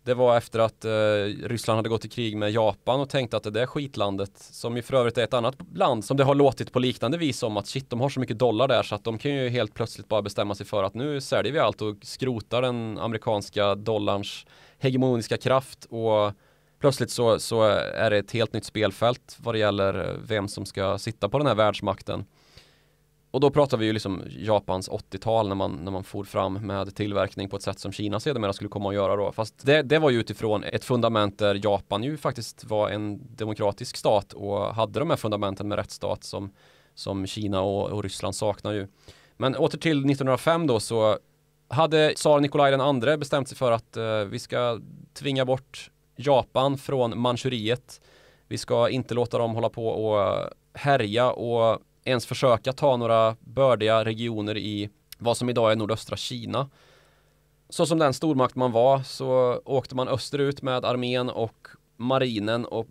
det var efter att eh, Ryssland hade gått i krig med Japan och tänkte att det där skitlandet, som ju för övrigt är ett annat land som det har låtit på liknande vis om att shit, de har så mycket dollar där så att de kan ju helt plötsligt bara bestämma sig för att nu säljer vi allt och skrotar den amerikanska dollarns hegemoniska kraft och plötsligt så, så är det ett helt nytt spelfält vad det gäller eh, vem som ska sitta på den här världsmakten och då pratar vi ju liksom Japans 80-tal när man, när man for fram med tillverkning på ett sätt som Kina sedermera skulle komma att göra då. Fast det, det var ju utifrån ett fundament där Japan ju faktiskt var en demokratisk stat och hade de här fundamenten med rättsstat som, som Kina och, och Ryssland saknar ju. Men åter till 1905 då så hade tsar Nikolaj den andre bestämt sig för att eh, vi ska tvinga bort Japan från Manchuriet. Vi ska inte låta dem hålla på och härja och ens försöka ta några bördiga regioner i vad som idag är nordöstra Kina. Så som den stormakt man var så åkte man österut med armén och marinen och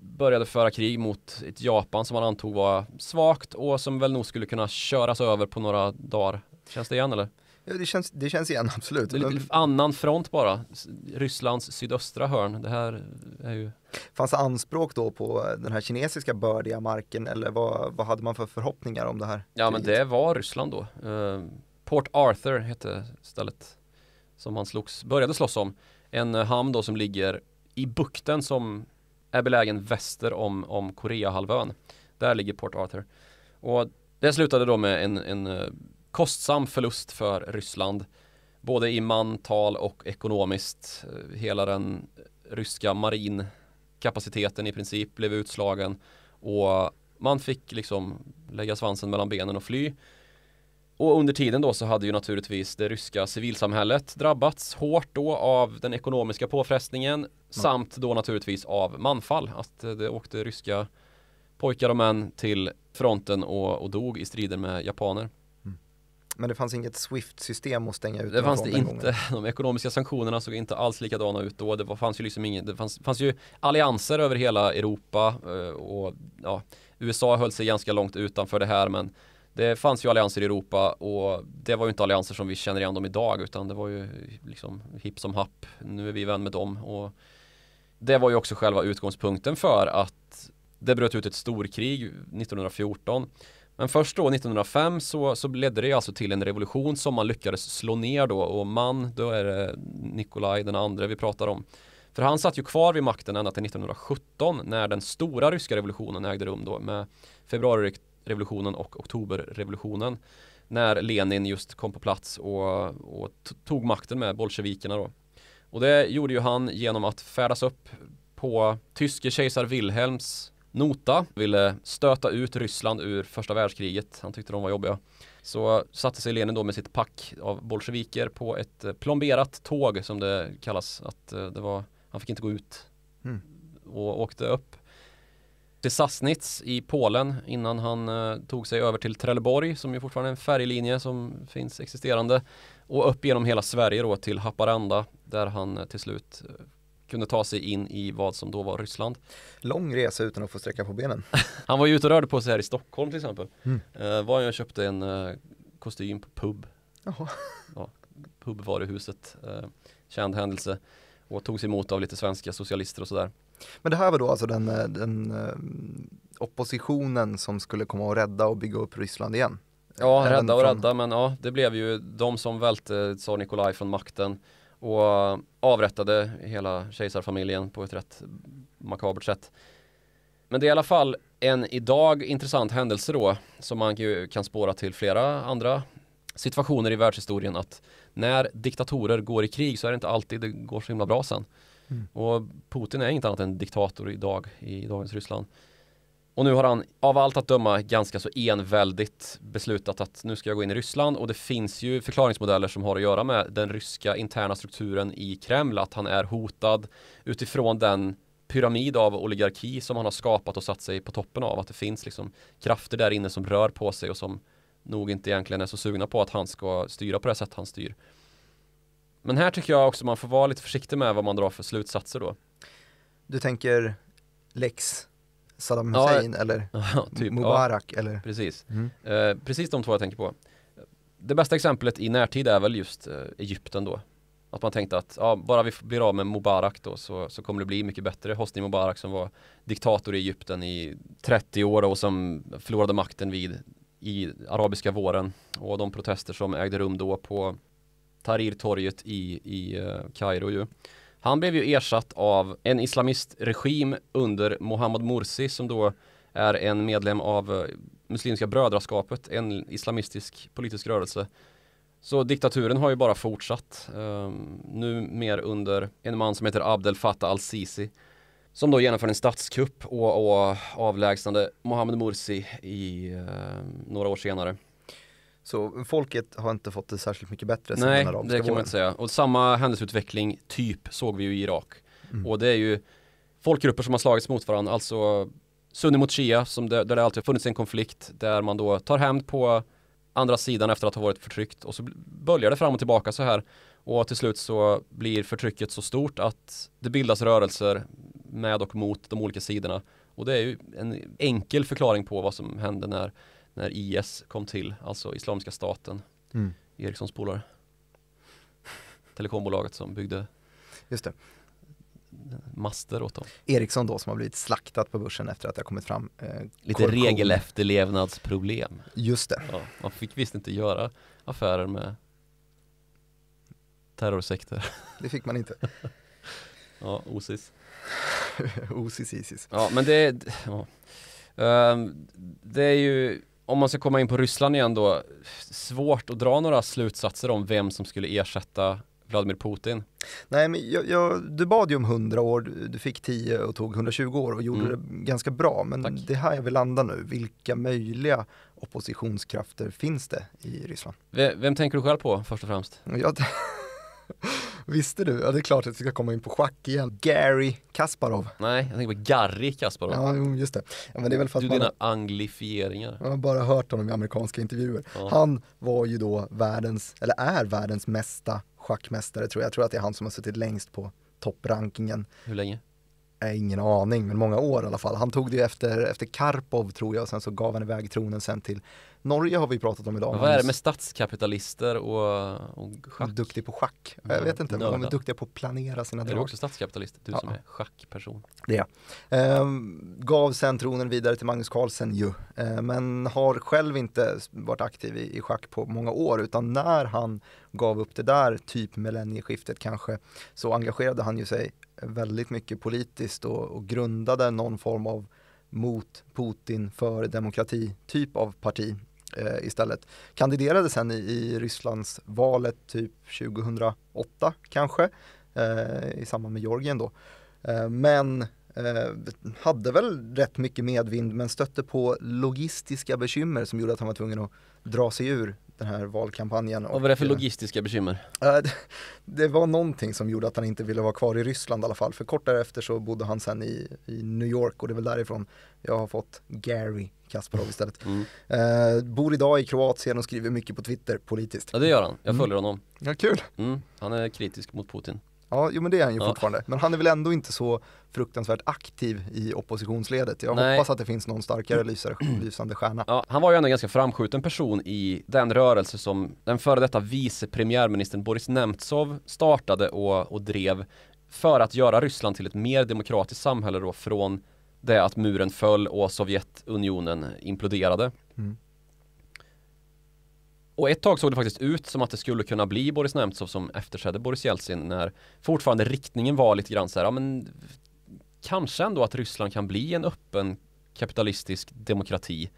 började föra krig mot ett Japan som man antog var svagt och som väl nog skulle kunna köras över på några dagar. Känns det igen eller? Ja, det, känns, det känns igen, absolut. Men... Annan front bara. Rysslands sydöstra hörn. Det här är ju... Fanns det anspråk då på eh, den här kinesiska bördiga marken eller vad, vad hade man för förhoppningar om det här? Ja, men det var Ryssland då. Eh, Port Arthur hette stället som man slogs, började slåss om. En eh, hamn då som ligger i bukten som är belägen väster om, om Koreahalvön. Där ligger Port Arthur. Och det slutade då med en, en kostsam förlust för Ryssland. Både i mantal och ekonomiskt. Eh, hela den eh, ryska marinkapaciteten i princip blev utslagen. Och man fick liksom lägga svansen mellan benen och fly. Och under tiden då så hade ju naturligtvis det ryska civilsamhället drabbats hårt då av den ekonomiska påfrestningen mm. samt då naturligtvis av manfall. Att eh, det åkte ryska pojkar och män till fronten och, och dog i strider med japaner men det fanns inget Swift-system att stänga ut. Det fanns det inte. Gången. De ekonomiska sanktionerna såg inte alls likadana ut då. Det fanns ju liksom ingen, det fanns, fanns ju allianser över hela Europa eh, och ja, USA höll sig ganska långt utanför det här men det fanns ju allianser i Europa och det var ju inte allianser som vi känner igen dem idag utan det var ju liksom hipp som happ. Nu är vi vän med dem och det var ju också själva utgångspunkten för att det bröt ut ett storkrig 1914 men först då 1905 så, så ledde det alltså till en revolution som man lyckades slå ner då och man, då är det Nikolaj den andre vi pratar om. För han satt ju kvar vid makten ända till 1917 när den stora ryska revolutionen ägde rum då med februarirevolutionen och oktoberrevolutionen. När Lenin just kom på plats och, och tog makten med bolsjevikerna då. Och det gjorde ju han genom att färdas upp på tyske kejsar Wilhelms Nota ville stöta ut Ryssland ur första världskriget. Han tyckte de var jobbiga. Så satte sig Lenin då med sitt pack av bolsjeviker på ett eh, plomberat tåg som det kallas. Att eh, det var, han fick inte gå ut mm. och åkte upp till Sassnitz i Polen innan han eh, tog sig över till Trelleborg som ju fortfarande är en färjelinje som finns existerande och upp genom hela Sverige då till Haparanda där han till slut kunde ta sig in i vad som då var Ryssland. Lång resa utan att få sträcka på benen. han var ju ute och rörde på sig här i Stockholm till exempel. Mm. Uh, var jag köpte en eh, kostym på pub. Jaha. Ja, pubvaruhuset. Eh, känd händelse. Och togs emot av lite svenska socialister och sådär. Men det här var då alltså den, den oppositionen som skulle komma och rädda och bygga upp Ryssland igen? Ja, rädda och rädda, men ja, det blev ju de som välte tsar Nikolaj från makten och avrättade hela kejsarfamiljen på ett rätt makabert sätt. Men det är i alla fall en idag intressant händelse då som man kan spåra till flera andra situationer i världshistorien att när diktatorer går i krig så är det inte alltid det går så himla bra sen. Mm. Och Putin är inget annat än diktator idag i dagens Ryssland. Och nu har han av allt att döma ganska så enväldigt beslutat att nu ska jag gå in i Ryssland och det finns ju förklaringsmodeller som har att göra med den ryska interna strukturen i Kreml, att han är hotad utifrån den pyramid av oligarki som han har skapat och satt sig på toppen av. Att det finns liksom krafter där inne som rör på sig och som nog inte egentligen är så sugna på att han ska styra på det sätt han styr. Men här tycker jag också man får vara lite försiktig med vad man drar för slutsatser då. Du tänker lex Saddam Hussein ja, eller ja, typ, Mubarak ja, eller? Precis. Mm. Eh, precis de två jag tänker på. Det bästa exemplet i närtid är väl just eh, Egypten då. Att man tänkte att ja, bara vi blir av med Mubarak då så, så kommer det bli mycket bättre. Hosni Mubarak som var diktator i Egypten i 30 år och som förlorade makten vid i arabiska våren och de protester som ägde rum då på Tahrirtorget i, i eh, Kairo ju. Han blev ju ersatt av en islamistregim under Mohammad Morsi som då är en medlem av eh, Muslimska brödraskapet, en islamistisk politisk rörelse. Så diktaturen har ju bara fortsatt. Um, nu mer under en man som heter Abdel Fattah al-Sisi. Som då genomförde en statskupp och, och avlägsnade Mohammed Morsi i, uh, några år senare. Så folket har inte fått det särskilt mycket bättre sen Nej, den det kan våren. man inte säga. Och samma händelseutveckling, typ, såg vi ju i Irak. Mm. Och det är ju folkgrupper som har slagits mot varandra, alltså sunni mot shia, som det, där det alltid har funnits en konflikt, där man då tar hämnd på andra sidan efter att ha varit förtryckt och så böljar det fram och tillbaka så här. Och till slut så blir förtrycket så stort att det bildas rörelser med och mot de olika sidorna. Och det är ju en enkel förklaring på vad som händer när när IS kom till, alltså Islamiska staten, mm. Ericssons polare. Telekombolaget som byggde Just det. master åt dem. Ericsson då som har blivit slaktat på börsen efter att det har kommit fram eh, Lite regelefterlevnadsproblem. Just det. Ja, man fick visst inte göra affärer med terrorsekter. Det fick man inte. ja, OSIS. OSIS, ISIS. Ja, men det, ja. Um, det är ju om man ska komma in på Ryssland igen då, svårt att dra några slutsatser om vem som skulle ersätta Vladimir Putin? Nej, men jag, jag, du bad ju om 100 år, du fick 10 och tog 120 år och gjorde mm. det ganska bra. Men Tack. det här jag vill landa nu, vilka möjliga oppositionskrafter finns det i Ryssland? Vem, vem tänker du själv på först och främst? Jag, Visste du? Ja, det är klart att vi ska komma in på schack igen. Gary Kasparov. Nej, jag tänker på Gary Kasparov. Ja, just det. Ja, men det är väl för att du, man... dina anglifieringar. Jag har bara hört honom i amerikanska intervjuer. Ja. Han var ju då världens, eller är världens mesta schackmästare tror jag. Jag tror att det är han som har suttit längst på topprankingen. Hur länge? Äh, ingen aning, men många år i alla fall. Han tog det efter, efter Karpov tror jag och sen så gav han iväg tronen sen till Norge har vi pratat om idag. Men vad är det med statskapitalister och, och schack? Duktig på schack. Jag mm, vet inte, Nörda. de är duktiga på att planera sina drag. Är du också statskapitalist? Du ja. som är schackperson. Det ehm, Gav sen tronen vidare till Magnus Carlsen ju. Ehm, men har själv inte varit aktiv i, i schack på många år utan när han gav upp det där, typ millennieskiftet kanske, så engagerade han ju sig väldigt mycket politiskt och, och grundade någon form av mot Putin för demokrati typ av parti eh, istället. Kandiderade sen i, i Rysslands valet typ 2008 kanske eh, i samband med Georgien då. Eh, men eh, hade väl rätt mycket medvind men stötte på logistiska bekymmer som gjorde att han var tvungen att dra sig ur den här valkampanjen. Vad var det för eh, logistiska bekymmer? Det var någonting som gjorde att han inte ville vara kvar i Ryssland i alla fall. För kort därefter så bodde han sen i, i New York och det är väl därifrån jag har fått Gary Kasparov istället. Mm. Eh, bor idag i Kroatien och skriver mycket på Twitter politiskt. Ja det gör han, jag mm. följer mm. honom. Ja kul. Mm. Han är kritisk mot Putin. Ja, jo men det är han ju ja. fortfarande. Men han är väl ändå inte så fruktansvärt aktiv i oppositionsledet. Jag Nej. hoppas att det finns någon starkare lysare, mm. lysande stjärna. Ja, han var ju ändå en ganska framskjuten person i den rörelse som den före detta vice premiärministern Boris Nemtsov startade och, och drev för att göra Ryssland till ett mer demokratiskt samhälle då från det att muren föll och Sovjetunionen imploderade. Mm. Och ett tag såg det faktiskt ut som att det skulle kunna bli Boris Nemtsov som efterträdde Boris Jeltsin när fortfarande riktningen var lite grann så här, ja, men kanske ändå att Ryssland kan bli en öppen kapitalistisk demokrati.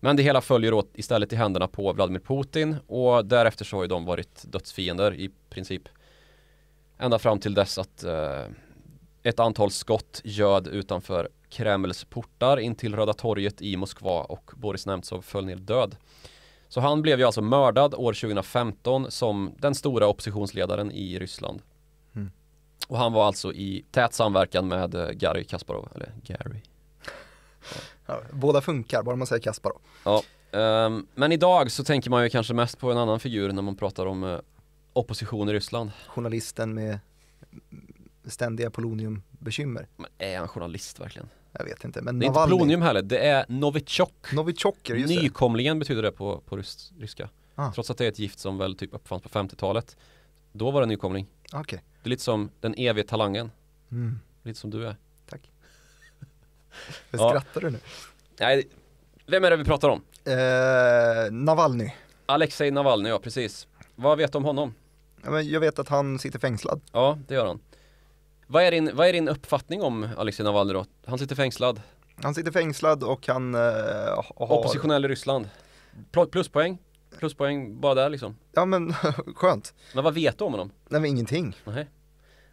Men det hela följer åt istället i händerna på Vladimir Putin och därefter så har ju de varit dödsfiender i princip. Ända fram till dess att eh, ett antal skott göd utanför Kremls portar in till Röda torget i Moskva och Boris Nemtsov föll ner död. Så han blev ju alltså mördad år 2015 som den stora oppositionsledaren i Ryssland. Mm. Och han var alltså i tät samverkan med eh, Garry Kasparov, eller Gary. Ja. båda funkar, bara man säger Kasparov. Ja, um, men idag så tänker man ju kanske mest på en annan figur när man pratar om uh, opposition i Ryssland. Journalisten med ständiga poloniumbekymmer. Men är han journalist verkligen? Jag vet inte. Men det är Navalny. inte polonium heller, det är Novichok. Novichoker, just Nykomlingen det. betyder det på, på ryska. Ah. Trots att det är ett gift som väl typ uppfanns på 50-talet. Då var det nykomling. Okay. Det är lite som den evige talangen. Mm. Lite som du är. Tack. Vad ja. skrattar du nu? Nej, vem är det vi pratar om? Eh, Navalny. Alexej Navalny, ja precis. Vad vet du om honom? Jag vet att han sitter fängslad. Ja, det gör han. Vad är din, vad är din uppfattning om Alexej Navalny då? Han sitter fängslad. Han sitter fängslad och han eh, har... Oppositionell i Ryssland. Pluspoäng, pluspoäng bara där liksom. Ja men skönt. Men vad vet du om honom? Nej men ingenting. Nej.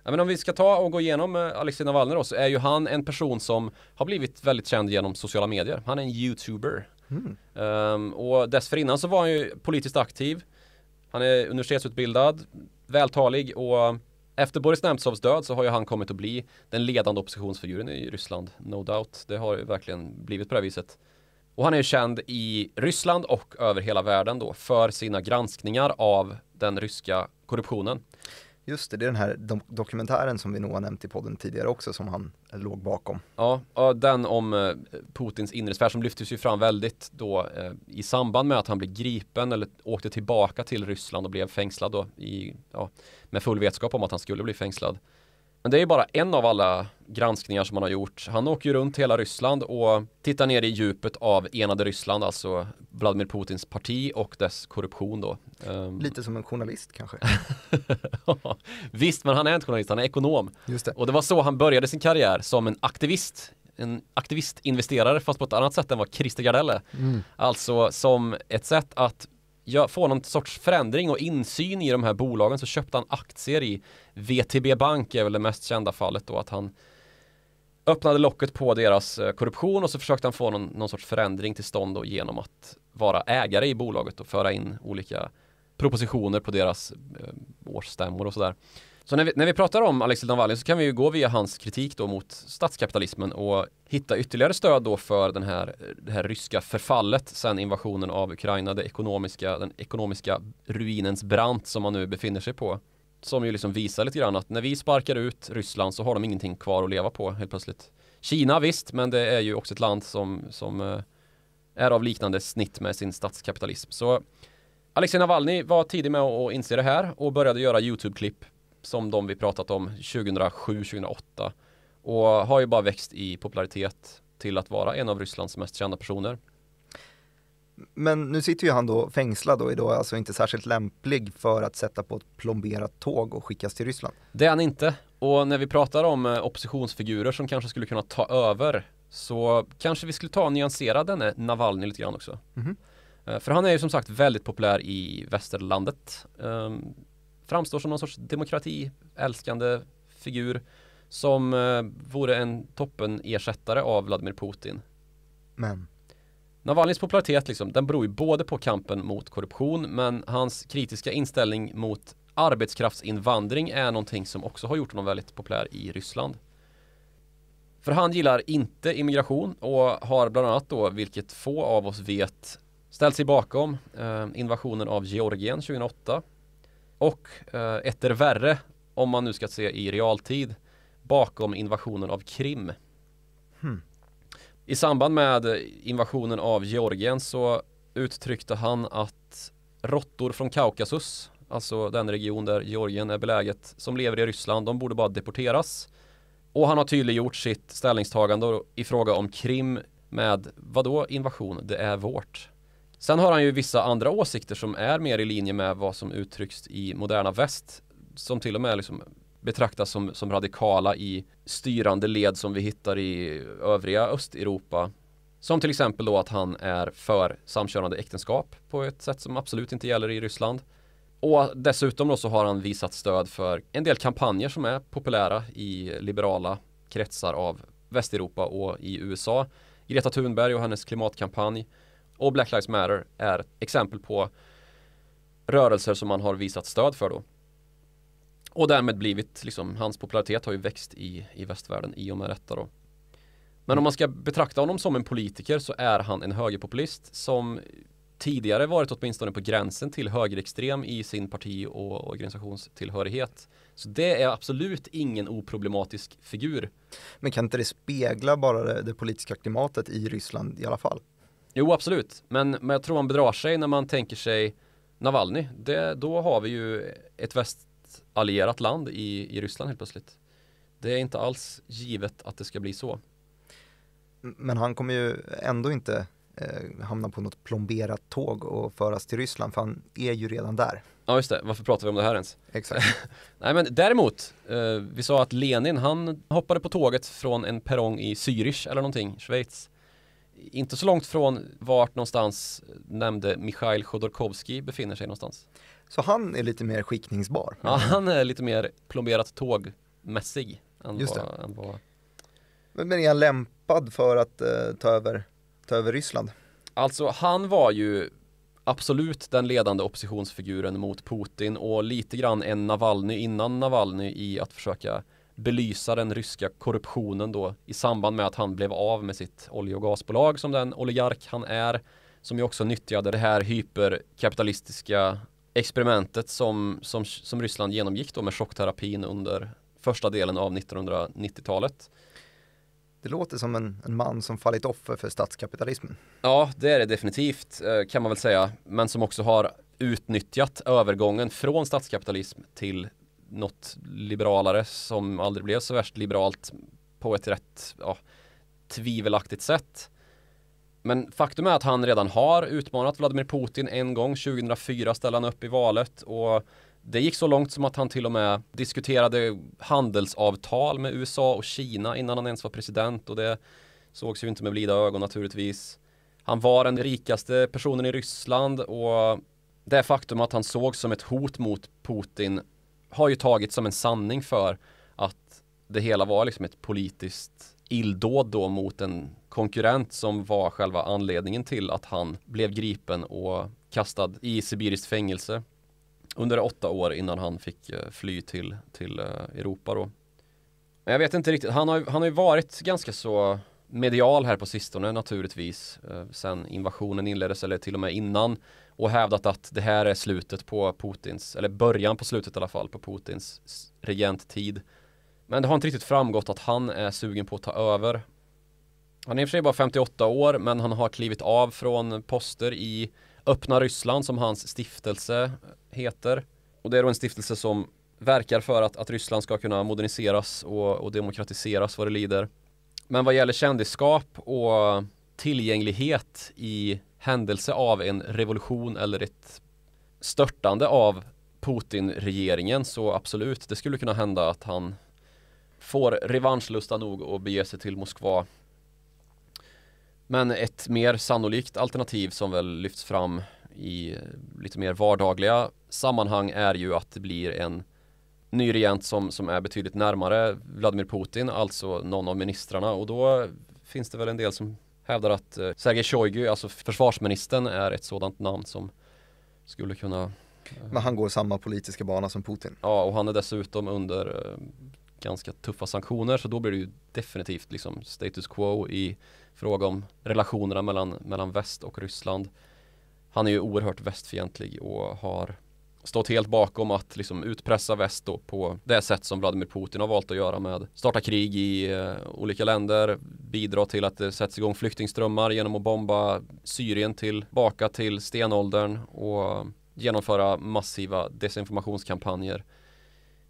Ja, men om vi ska ta och gå igenom eh, Alexej Navalny då så är ju han en person som har blivit väldigt känd genom sociala medier. Han är en youtuber. Mm. Um, och dessförinnan så var han ju politiskt aktiv. Han är universitetsutbildad, vältalig och efter Boris Nemtsovs död så har ju han kommit att bli den ledande oppositionsfiguren i Ryssland, no doubt. Det har ju verkligen blivit på det här viset. Och han är ju känd i Ryssland och över hela världen då för sina granskningar av den ryska korruptionen. Just det, det är den här do dokumentären som vi nog har nämnt i podden tidigare också som han låg bakom. Ja, den om eh, Putins inre sfär som lyftes ju fram väldigt då eh, i samband med att han blev gripen eller åkte tillbaka till Ryssland och blev fängslad då i, ja, med full vetskap om att han skulle bli fängslad. Men det är bara en av alla granskningar som han har gjort. Han åker ju runt hela Ryssland och tittar ner i djupet av enade Ryssland, alltså Vladimir Putins parti och dess korruption då. Ehm. Lite som en journalist kanske? Visst, men han är inte journalist, han är ekonom. Just det. Och det var så han började sin karriär, som en aktivist en aktivistinvesterare fast på ett annat sätt än vad Christer Gardelle. Mm. Alltså som ett sätt att jag får någon sorts förändring och insyn i de här bolagen så köpte han aktier i VTB Bank är väl det mest kända fallet då att han öppnade locket på deras eh, korruption och så försökte han få någon, någon sorts förändring till stånd då genom att vara ägare i bolaget och föra in olika propositioner på deras eh, årsstämmor och sådär. Så när vi, när vi pratar om Alexej Navalny så kan vi ju gå via hans kritik då mot statskapitalismen och hitta ytterligare stöd då för den här, det här ryska förfallet sen invasionen av Ukraina, det ekonomiska, den ekonomiska ruinens brant som man nu befinner sig på. Som ju liksom visar lite grann att när vi sparkar ut Ryssland så har de ingenting kvar att leva på helt plötsligt. Kina visst, men det är ju också ett land som, som eh, är av liknande snitt med sin statskapitalism. Så Alexej Navalny var tidig med att inse det här och började göra YouTube-klipp som de vi pratat om 2007-2008 och har ju bara växt i popularitet till att vara en av Rysslands mest kända personer. Men nu sitter ju han då fängslad och är då alltså inte särskilt lämplig för att sätta på ett plomberat tåg och skickas till Ryssland. Det är han inte. Och när vi pratar om eh, oppositionsfigurer som kanske skulle kunna ta över så kanske vi skulle ta och nyansera denne Navalny lite grann också. Mm -hmm. För han är ju som sagt väldigt populär i västerlandet. Ehm, framstår som någon sorts demokratiälskande figur som eh, vore en toppen ersättare av Vladimir Putin. Men? Navalnyjs popularitet liksom, den beror ju både på kampen mot korruption men hans kritiska inställning mot arbetskraftsinvandring är någonting som också har gjort honom väldigt populär i Ryssland. För han gillar inte immigration och har bland annat då, vilket få av oss vet, ställt sig bakom eh, invasionen av Georgien 2008 och eh, etter värre, om man nu ska se i realtid, bakom invasionen av Krim. Hmm. I samband med invasionen av Georgien så uttryckte han att råttor från Kaukasus, alltså den region där Georgien är beläget, som lever i Ryssland, de borde bara deporteras. Och han har tydliggjort sitt ställningstagande i fråga om Krim med vadå invasion, det är vårt. Sen har han ju vissa andra åsikter som är mer i linje med vad som uttrycks i moderna väst. Som till och med liksom betraktas som, som radikala i styrande led som vi hittar i övriga Östeuropa. Som till exempel då att han är för samkönade äktenskap på ett sätt som absolut inte gäller i Ryssland. Och dessutom då så har han visat stöd för en del kampanjer som är populära i liberala kretsar av Västeuropa och i USA. Greta Thunberg och hennes klimatkampanj och Black Lives Matter är exempel på rörelser som man har visat stöd för då. Och därmed blivit, liksom, hans popularitet har ju växt i, i västvärlden i och med detta då. Men om man ska betrakta honom som en politiker så är han en högerpopulist som tidigare varit åtminstone på gränsen till högerextrem i sin parti och organisationstillhörighet. Så det är absolut ingen oproblematisk figur. Men kan inte det spegla bara det, det politiska klimatet i Ryssland i alla fall? Jo, absolut. Men, men jag tror man bedrar sig när man tänker sig Navalny. Det, då har vi ju ett västallierat land i, i Ryssland helt plötsligt. Det är inte alls givet att det ska bli så. Men han kommer ju ändå inte eh, hamna på något plomberat tåg och föras till Ryssland för han är ju redan där. Ja just det, varför pratar vi om det här ens? Exakt. Nej men däremot, eh, vi sa att Lenin han hoppade på tåget från en perrong i Zürich eller någonting, Schweiz inte så långt från vart någonstans eh, nämnde Mikhail Chodorkovsky befinner sig någonstans. Så han är lite mer skickningsbar? Ja, han är lite mer plomberat tågmässig än Just vad, det. Än vad... Men, är han lämpad för att eh, ta, över, ta över Ryssland? Alltså han var ju absolut den ledande oppositionsfiguren mot Putin och lite grann en Navalny innan Navalny i att försöka belysa den ryska korruptionen då i samband med att han blev av med sitt olje och gasbolag som den oligark han är som ju också nyttjade det här hyperkapitalistiska experimentet som, som, som Ryssland genomgick då med chockterapin under första delen av 1990-talet. Det låter som en, en, man som fallit offer för statskapitalismen. Ja, det är det definitivt eh, kan man väl säga, men som också har utnyttjat övergången från statskapitalism till något liberalare som aldrig blev så värst liberalt på ett rätt ja, tvivelaktigt sätt. Men faktum är att han redan har utmanat Vladimir Putin en gång. 2004 ställde han upp i valet och det gick så långt som att han till och med diskuterade handelsavtal med USA och Kina innan han ens var president och det sågs ju inte med blida ögon naturligtvis. Han var den rikaste personen i Ryssland och det faktum att han sågs som ett hot mot Putin har ju tagit som en sanning för att det hela var liksom ett politiskt illdåd då mot en konkurrent som var själva anledningen till att han blev gripen och kastad i sibiriskt fängelse under åtta år innan han fick eh, fly till, till eh, Europa då. Men Jag vet inte riktigt, han har, han har ju varit ganska så medial här på sistone naturligtvis eh, sen invasionen inleddes eller till och med innan och hävdat att det här är slutet på Putins, eller början på slutet i alla fall, på Putins regenttid. Men det har inte riktigt framgått att han är sugen på att ta över. Han är i och för sig bara 58 år, men han har klivit av från poster i Öppna Ryssland som hans stiftelse heter. Och det är då en stiftelse som verkar för att, att Ryssland ska kunna moderniseras och, och demokratiseras vad det lider. Men vad gäller kändisskap och tillgänglighet i händelse av en revolution eller ett störtande av Putin-regeringen så absolut, det skulle kunna hända att han får revanschlusta nog och beger sig till Moskva. Men ett mer sannolikt alternativ som väl lyfts fram i eh, lite mer vardagliga sammanhang är ju att det blir en ny regent som, som är betydligt närmare Vladimir Putin, alltså någon av ministrarna och då finns det väl en del som hävdar att eh, Sergej Shoigu, alltså försvarsministern, är ett sådant namn som skulle kunna... Eh, Men han går samma politiska bana som Putin. Ja, och han är dessutom under eh, ganska tuffa sanktioner så då blir det ju definitivt liksom status quo i fråga om relationerna mellan, mellan väst och Ryssland. Han är ju oerhört västfientlig och har stått helt bakom att liksom utpressa väst då på det sätt som Vladimir Putin har valt att göra med starta krig i eh, olika länder, bidra till att det sätts igång flyktingströmmar genom att bomba Syrien tillbaka till stenåldern och genomföra massiva desinformationskampanjer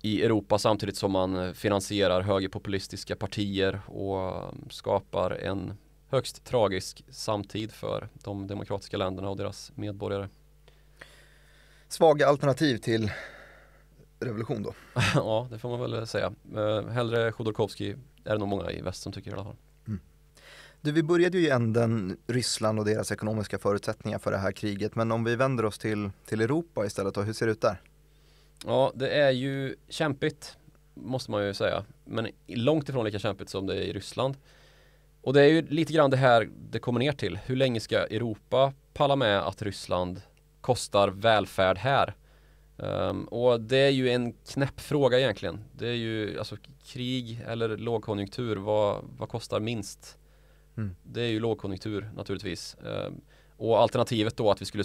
i Europa samtidigt som man finansierar högerpopulistiska partier och skapar en högst tragisk samtid för de demokratiska länderna och deras medborgare svaga alternativ till revolution då. ja, det får man väl säga. Eh, hellre Chodorkovskij är det nog många i väst som tycker i alla fall. Mm. Du, vi började ju i änden Ryssland och deras ekonomiska förutsättningar för det här kriget. Men om vi vänder oss till, till Europa istället då, hur ser det ut där? Ja, det är ju kämpigt måste man ju säga. Men långt ifrån lika kämpigt som det är i Ryssland. Och det är ju lite grann det här det kommer ner till. Hur länge ska Europa palla med att Ryssland kostar välfärd här? Um, och det är ju en knäpp fråga egentligen. Det är ju alltså krig eller lågkonjunktur, vad, vad kostar minst? Mm. Det är ju lågkonjunktur naturligtvis. Um, och alternativet då att vi skulle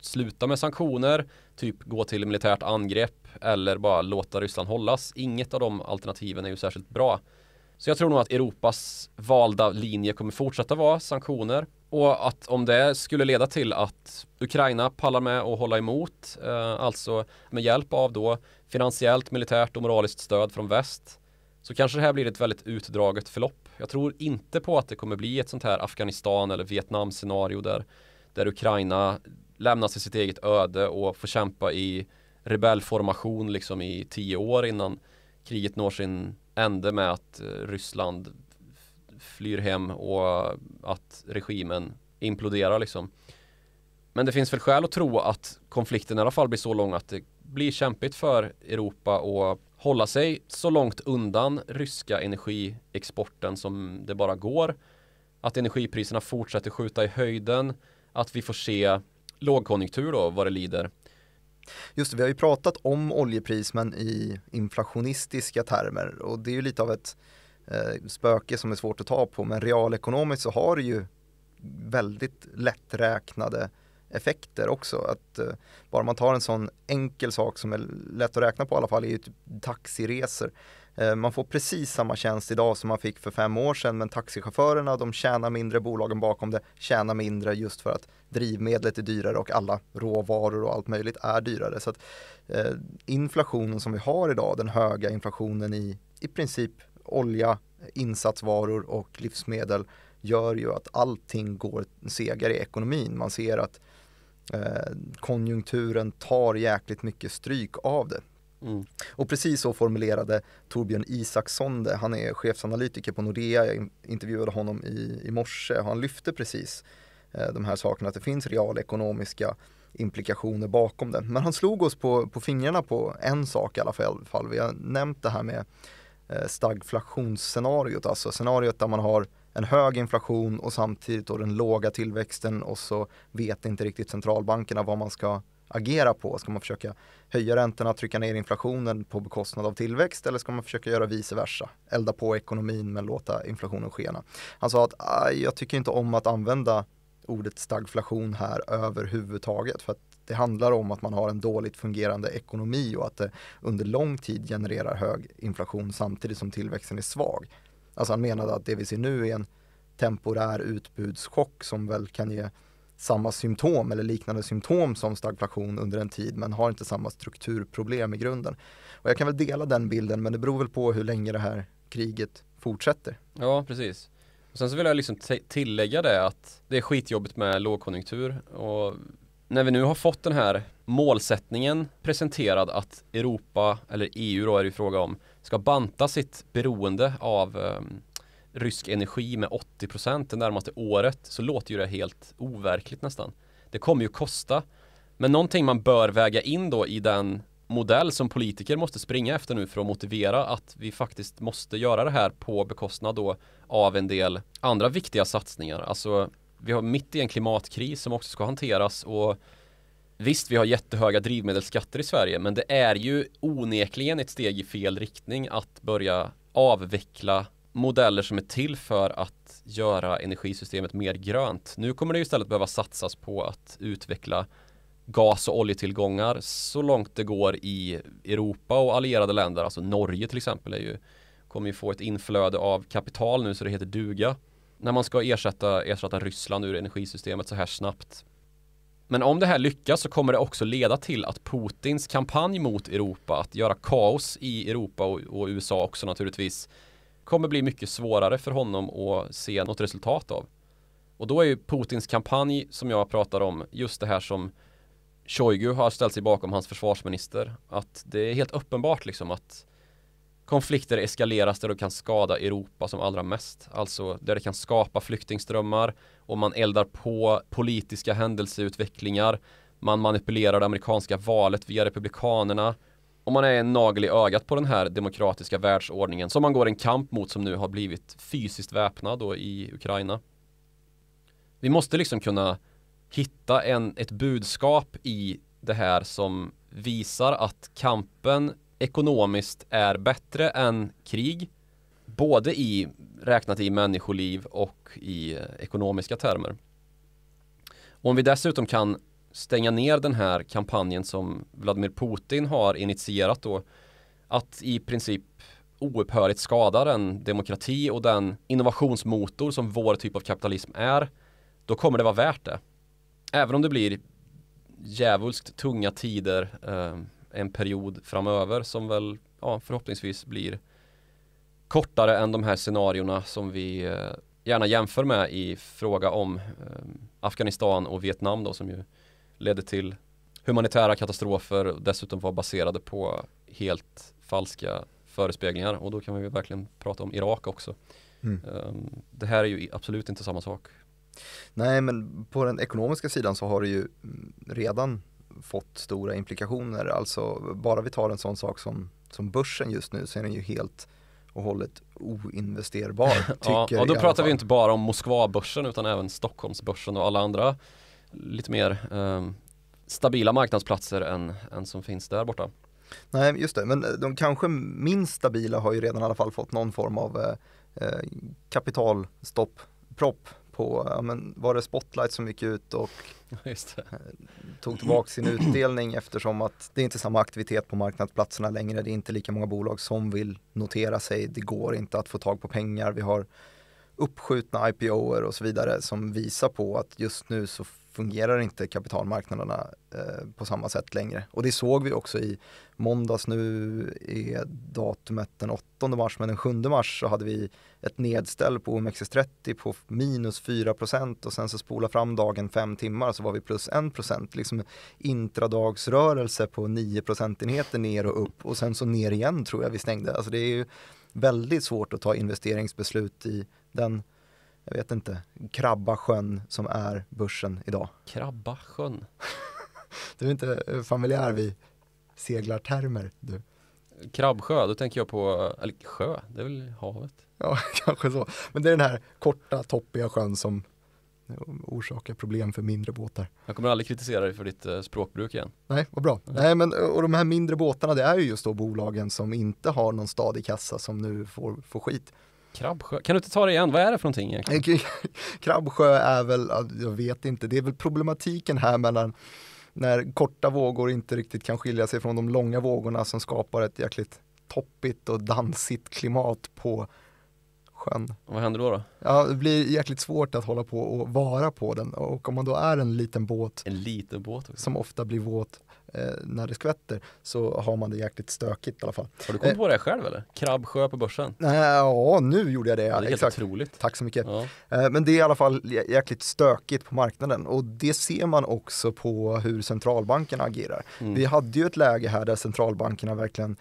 sluta med sanktioner, typ gå till militärt angrepp eller bara låta Ryssland hållas. Inget av de alternativen är ju särskilt bra. Så jag tror nog att Europas valda linje kommer fortsätta vara sanktioner. Och att om det skulle leda till att Ukraina pallar med och hålla emot, eh, alltså med hjälp av då finansiellt, militärt och moraliskt stöd från väst, så kanske det här blir ett väldigt utdraget förlopp. Jag tror inte på att det kommer bli ett sånt här Afghanistan eller Vietnam-scenario där, där Ukraina lämnas i sitt eget öde och får kämpa i rebellformation liksom i tio år innan kriget når sin ände med att eh, Ryssland flyr hem och att regimen imploderar liksom. Men det finns väl skäl att tro att konflikten i alla fall blir så lång att det blir kämpigt för Europa att hålla sig så långt undan ryska energiexporten som det bara går. Att energipriserna fortsätter skjuta i höjden. Att vi får se lågkonjunktur då vad det lider. Just det, vi har ju pratat om oljepris men i inflationistiska termer och det är ju lite av ett Eh, spöke som är svårt att ta på. Men realekonomiskt så har det ju väldigt lätträknade effekter också. Att uh, bara man tar en sån enkel sak som är lätt att räkna på i alla fall är ju typ taxiresor. Uh, man får precis samma tjänst idag som man fick för fem år sedan men taxichaufförerna de tjänar mindre, bolagen bakom det tjänar mindre just för att drivmedlet är dyrare och alla råvaror och allt möjligt är dyrare. Så att, uh, inflationen som vi har idag, den höga inflationen i i princip olja, insatsvaror och livsmedel gör ju att allting går segare i ekonomin. Man ser att eh, konjunkturen tar jäkligt mycket stryk av det. Mm. Och precis så formulerade Torbjörn Isaksson det. Han är chefsanalytiker på Nordea. Jag intervjuade honom i, i morse. Han lyfte precis eh, de här sakerna, att det finns realekonomiska implikationer bakom det. Men han slog oss på, på fingrarna på en sak i alla fall. Vi har nämnt det här med Eh, stagflationsscenariot, alltså scenariot där man har en hög inflation och samtidigt då den låga tillväxten och så vet inte riktigt centralbankerna vad man ska agera på. Ska man försöka höja räntorna, trycka ner inflationen på bekostnad av tillväxt eller ska man försöka göra vice versa? Elda på ekonomin men låta inflationen skena. Han sa att jag tycker inte om att använda ordet stagflation här överhuvudtaget för att det handlar om att man har en dåligt fungerande ekonomi och att det under lång tid genererar hög inflation samtidigt som tillväxten är svag. Alltså han menade att det vi ser nu är en temporär utbudschock som väl kan ge samma symptom eller liknande symptom som stagflation under en tid men har inte samma strukturproblem i grunden. Och jag kan väl dela den bilden men det beror väl på hur länge det här kriget fortsätter. Ja, precis. Och sen så vill jag liksom tillägga det att det är skitjobbigt med lågkonjunktur och när vi nu har fått den här målsättningen presenterad att Europa, eller EU då är det ju fråga om, ska banta sitt beroende av um, rysk energi med 80 det närmaste året så låter ju det helt overkligt nästan. Det kommer ju kosta. Men någonting man bör väga in då i den modell som politiker måste springa efter nu för att motivera att vi faktiskt måste göra det här på bekostnad då av en del andra viktiga satsningar. Alltså vi har mitt i en klimatkris som också ska hanteras och Visst, vi har jättehöga drivmedelsskatter i Sverige, men det är ju onekligen ett steg i fel riktning att börja avveckla modeller som är till för att göra energisystemet mer grönt. Nu kommer det istället behöva satsas på att utveckla gas och oljetillgångar så långt det går i Europa och allierade länder. Alltså Norge till exempel är ju, kommer ju få ett inflöde av kapital nu så det heter duga när man ska ersätta, ersätta Ryssland ur energisystemet så här snabbt. Men om det här lyckas så kommer det också leda till att Putins kampanj mot Europa, att göra kaos i Europa och, och USA också naturligtvis, kommer bli mycket svårare för honom att se något resultat av. Och då är ju Putins kampanj som jag pratar om just det här som Shoigu har ställt sig bakom hans försvarsminister. Att det är helt uppenbart liksom att Konflikter eskaleras där de kan skada Europa som allra mest, alltså där det kan skapa flyktingströmmar och man eldar på politiska händelseutvecklingar. Man manipulerar det amerikanska valet via republikanerna och man är en nagel i ögat på den här demokratiska världsordningen som man går en kamp mot som nu har blivit fysiskt väpnad då i Ukraina. Vi måste liksom kunna hitta en, ett budskap i det här som visar att kampen ekonomiskt är bättre än krig. Både i räknat i människoliv och i eh, ekonomiska termer. Och om vi dessutom kan stänga ner den här kampanjen som Vladimir Putin har initierat då att i princip oupphörligt skada den demokrati och den innovationsmotor som vår typ av kapitalism är då kommer det vara värt det. Även om det blir djävulskt tunga tider eh, en period framöver som väl ja, förhoppningsvis blir kortare än de här scenarierna som vi eh, gärna jämför med i fråga om eh, Afghanistan och Vietnam då som ju ledde till humanitära katastrofer och dessutom var baserade på helt falska förespeglingar och då kan vi verkligen prata om Irak också. Mm. Ehm, det här är ju absolut inte samma sak. Nej men på den ekonomiska sidan så har det ju mm, redan fått stora implikationer. Alltså bara vi tar en sån sak som, som börsen just nu så är den ju helt och hållet oinvesterbar. ja, och då pratar vi inte bara om Moskvabörsen utan även Stockholmsbörsen och alla andra lite mer eh, stabila marknadsplatser än, än som finns där borta. Nej, just det. Men de kanske minst stabila har ju redan i alla fall fått någon form av eh, eh kapitalstopp propp på, ja, men var det Spotlight som gick ut och eh, tog tillbaka sin utdelning eftersom att det är inte samma aktivitet på marknadsplatserna längre. Det är inte lika många bolag som vill notera sig. Det går inte att få tag på pengar. Vi har uppskjutna IPOer och så vidare som visar på att just nu så fungerar inte kapitalmarknaderna eh, på samma sätt längre. Och det såg vi också i måndags, nu är datumet den 8 mars, men den 7 mars så hade vi ett nedställ på OMXS30 på minus 4 procent och sen så spola fram dagen fem timmar så var vi plus 1 liksom intradagsrörelse på 9 procentenheter ner och upp och sen så ner igen tror jag vi stängde. Alltså det är ju väldigt svårt att ta investeringsbeslut i den jag vet inte, Krabbasjön som är börsen idag. Krabbasjön? du är inte familjär vid seglartermer du. Krabbsjö, då tänker jag på, eller sjö, det är väl havet? Ja, kanske så. Men det är den här korta, toppiga sjön som orsakar problem för mindre båtar. Jag kommer aldrig kritisera dig för ditt eh, språkbruk igen. Nej, vad bra. Mm. Nej, men, och de här mindre båtarna, det är ju just då bolagen som inte har någon stadig kassa som nu får, får skit. Krabbsjö, kan du inte ta det igen? Vad är det för någonting egentligen? Krabbsjö är väl, jag vet inte, det är väl problematiken här mellan när korta vågor inte riktigt kan skilja sig från de långa vågorna som skapar ett jäkligt toppigt och dansigt klimat på sjön. Vad händer då? då? Ja, det blir jäkligt svårt att hålla på och vara på den och om man då är en liten båt. En liten båt Som ofta blir våt Eh, när det skvätter så har man det jäkligt stökigt i alla fall. Har du kommit eh, på det själv eller? Krabbsjö på börsen? Eh, ja, nu gjorde jag det. Ja, det är Exakt. otroligt. Tack så mycket. Ja. Eh, men det är i alla fall jäkligt stökigt på marknaden och det ser man också på hur centralbankerna agerar. Mm. Vi hade ju ett läge här där centralbankerna verkligen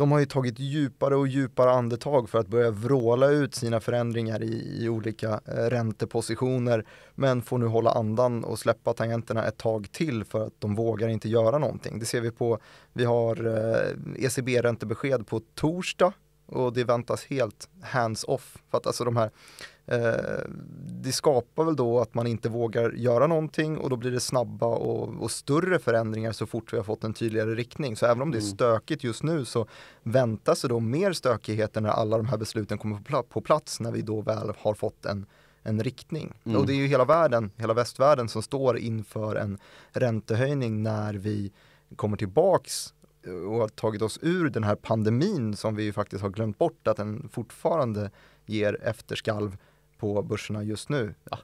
de har ju tagit djupare och djupare andetag för att börja vråla ut sina förändringar i, i olika eh, räntepositioner men får nu hålla andan och släppa tangenterna ett tag till för att de vågar inte göra någonting. Det ser vi på, vi har eh, ECB-räntebesked på torsdag och det väntas helt hands-off. För att alltså de här Eh, det skapar väl då att man inte vågar göra någonting och då blir det snabba och, och större förändringar så fort vi har fått en tydligare riktning. Så även om det är mm. stökigt just nu så väntas det då mer stökigheter när alla de här besluten kommer på plats när vi då väl har fått en en riktning. Mm. Och det är ju hela världen, hela västvärlden som står inför en räntehöjning när vi kommer tillbaks eh, och har tagit oss ur den här pandemin som vi ju faktiskt har glömt bort att den fortfarande ger efterskalv på börserna just nu. Va?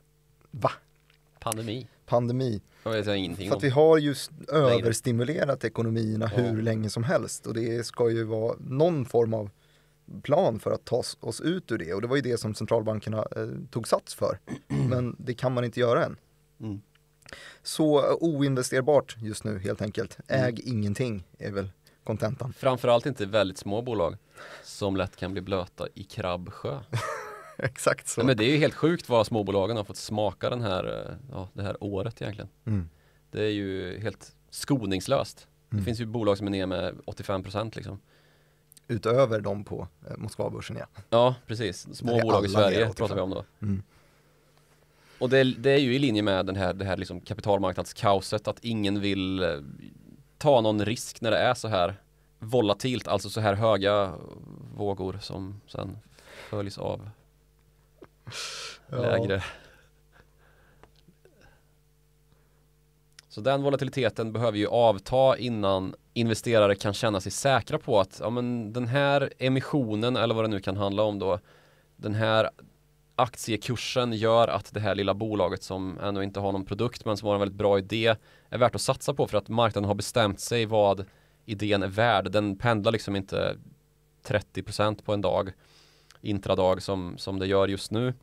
Va? Pandemi. Pandemi. Jag vet ingenting För att om. vi har just överstimulerat ekonomierna ja. hur länge som helst och det ska ju vara någon form av plan för att ta oss ut ur det och det var ju det som centralbankerna eh, tog sats för. Men det kan man inte göra än. Mm. Så eh, oinvesterbart just nu helt enkelt. Mm. Äg mm. ingenting är väl kontentan. Framförallt inte väldigt små bolag som lätt kan bli blöta i krabbsjö. Exakt så. Nej, men det är ju helt sjukt vad småbolagen har fått smaka den här, eh, ja, det här året egentligen. Mm. Det är ju helt skoningslöst. Mm. Det finns ju bolag som är ner med 85 liksom. Utöver de på eh, Moskvabörsen ja. Ja, precis. Små bolag i Sverige pratar vi om då. Mm. Och det, det, är ju i linje med den här, det här liksom kapitalmarknadskaoset, att ingen vill eh, ta någon risk när det är så här volatilt, alltså så här höga vågor som sen följs av lägre. Så den volatiliteten behöver ju avta innan investerare kan känna sig säkra på att ja, men den här emissionen eller vad det nu kan handla om då den här aktiekursen gör att det här lilla bolaget som ännu inte har någon produkt men som har en väldigt bra idé är värt att satsa på för att marknaden har bestämt sig vad idén är värd. Den pendlar liksom inte 30% på en dag intradag som, som det gör just nu.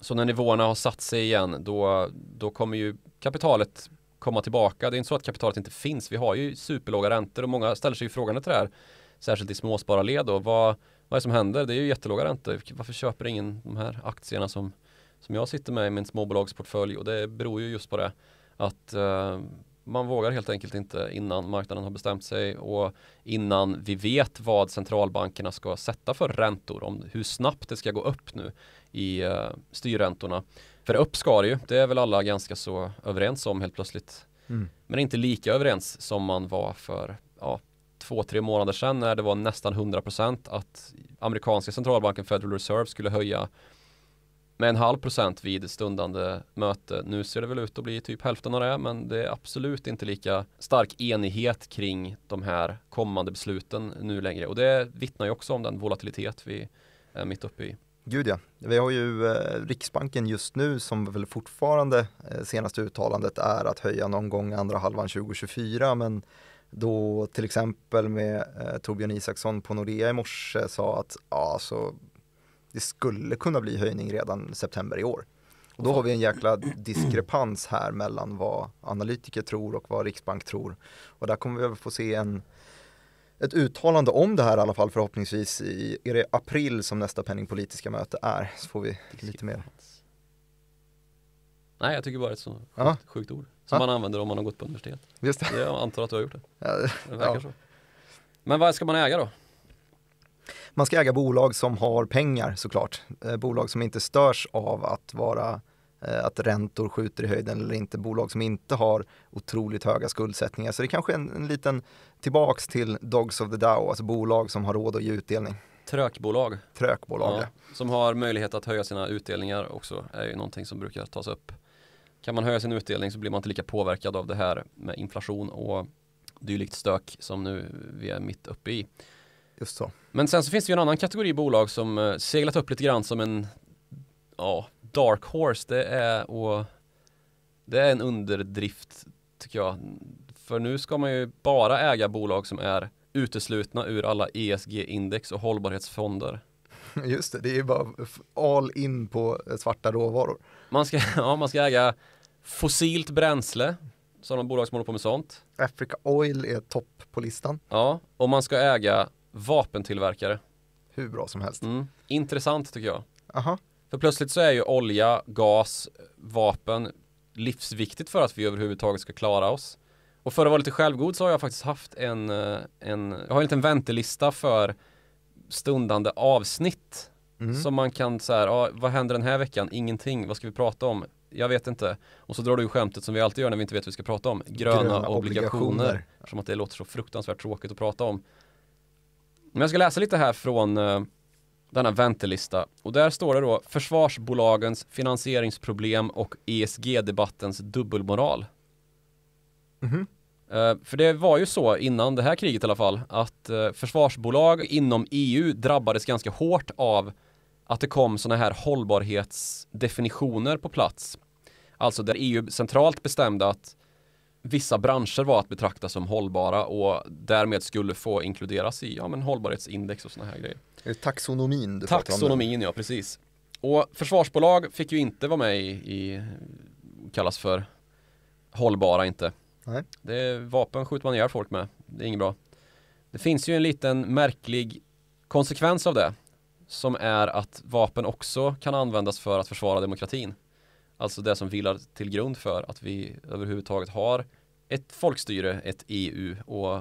Så när nivåerna har satt sig igen då, då kommer ju kapitalet komma tillbaka. Det är inte så att kapitalet inte finns. Vi har ju superlåga räntor och många ställer sig frågan till det här. Särskilt i småspararled och vad, vad är det som händer? Det är ju jättelåga räntor. Varför köper ingen de här aktierna som, som jag sitter med i min småbolagsportfölj? Och det beror ju just på det att uh, man vågar helt enkelt inte innan marknaden har bestämt sig och innan vi vet vad centralbankerna ska sätta för räntor, om hur snabbt det ska gå upp nu i uh, styrräntorna. För upp ska det ju, det är väl alla ganska så överens om helt plötsligt. Mm. Men inte lika överens som man var för ja, två, tre månader sedan när det var nästan 100% att amerikanska centralbanken Federal Reserve skulle höja med en halv procent vid stundande möte. Nu ser det väl ut att bli typ hälften av det, men det är absolut inte lika stark enighet kring de här kommande besluten nu längre. Och det vittnar ju också om den volatilitet vi är mitt uppe i. Gud ja. Vi har ju eh, Riksbanken just nu som väl fortfarande eh, senaste uttalandet är att höja någon gång andra halvan 2024 men då till exempel med eh, Torbjörn Isaksson på Nordea i morse sa att ja, så det skulle kunna bli höjning redan september i år. Och då har vi en jäkla diskrepans här mellan vad analytiker tror och vad Riksbank tror. Och där kommer vi att få se en, ett uttalande om det här i alla fall förhoppningsvis i är det april som nästa penningpolitiska möte är. Så får vi lite mer. Nej, jag tycker bara det är ett så sjukt, ja. sjukt ord som ja. man använder om man har gått på universitet. Just det. Jag antar att du har gjort det. Ja. det verkar ja. så. Men vad ska man äga då? man ska äga bolag som har pengar såklart. Eh, bolag som inte störs av att vara eh, att räntor skjuter i höjden eller inte. Bolag som inte har otroligt höga skuldsättningar. Så det är kanske är en, en liten tillbaks till Dogs of the Dow, alltså bolag som har råd att ge utdelning. Trökbolag. Trökbolag, ja, ja. Som har möjlighet att höja sina utdelningar också, är ju någonting som brukar tas upp. Kan man höja sin utdelning så blir man inte lika påverkad av det här med inflation och dylikt stök som nu vi är mitt uppe i. Just så. Men sen så finns det ju en annan kategori bolag som eh, seglat upp lite grann som en ja, dark horse. Det är, och, det är en underdrift tycker jag. För nu ska man ju bara äga bolag som är uteslutna ur alla ESG-index och hållbarhetsfonder. Just det, det är bara all in på eh, svarta råvaror. Man ska, ja, man ska äga fossilt bränsle, sådana bolag som håller på med sånt. Africa Oil är topp på listan. Ja, och man ska äga vapentillverkare. Hur bra som helst. Mm. Intressant tycker jag. Aha. För plötsligt så är ju olja, gas, vapen livsviktigt för att vi överhuvudtaget ska klara oss. Och för att vara lite självgod så har jag faktiskt haft en, eh, en jag har en liten väntelista för stundande avsnitt. Mm. Som man kan så här, ah, vad händer den här veckan? Ingenting, vad ska vi prata om? Jag vet inte. Och så drar du skämtet som vi alltid gör när vi inte vet vad vi ska prata om. Gröna, Gröna obligationer. obligationer. Som att det låter så fruktansvärt tråkigt att prata om. Men jag ska läsa lite här från eh, denna väntelista och där står det då försvarsbolagens finansieringsproblem och ESG-debattens dubbelmoral. Mm -hmm. för det var ju så innan det här kriget i alla fall att eh, försvarsbolag inom EU drabbades ganska hårt av att det kom sådana här hållbarhetsdefinitioner på plats. Alltså där EU centralt bestämde att vissa branscher var att betrakta som hållbara och därmed skulle få inkluderas i ja, men hållbarhetsindex och sådana här grejer. Är det taxonomin du Taxonomin, om Taxonomin ja precis. Och försvarsbolag fick ju inte vara med i, i kallas för hållbara inte. Nej. Det är, vapen skjuter man ihjäl folk med. Det är inget bra. Det finns ju en liten märklig konsekvens av det som är att vapen också kan användas för att försvara demokratin. Alltså det som vilar till grund för att vi överhuvudtaget har ett folkstyre, ett EU och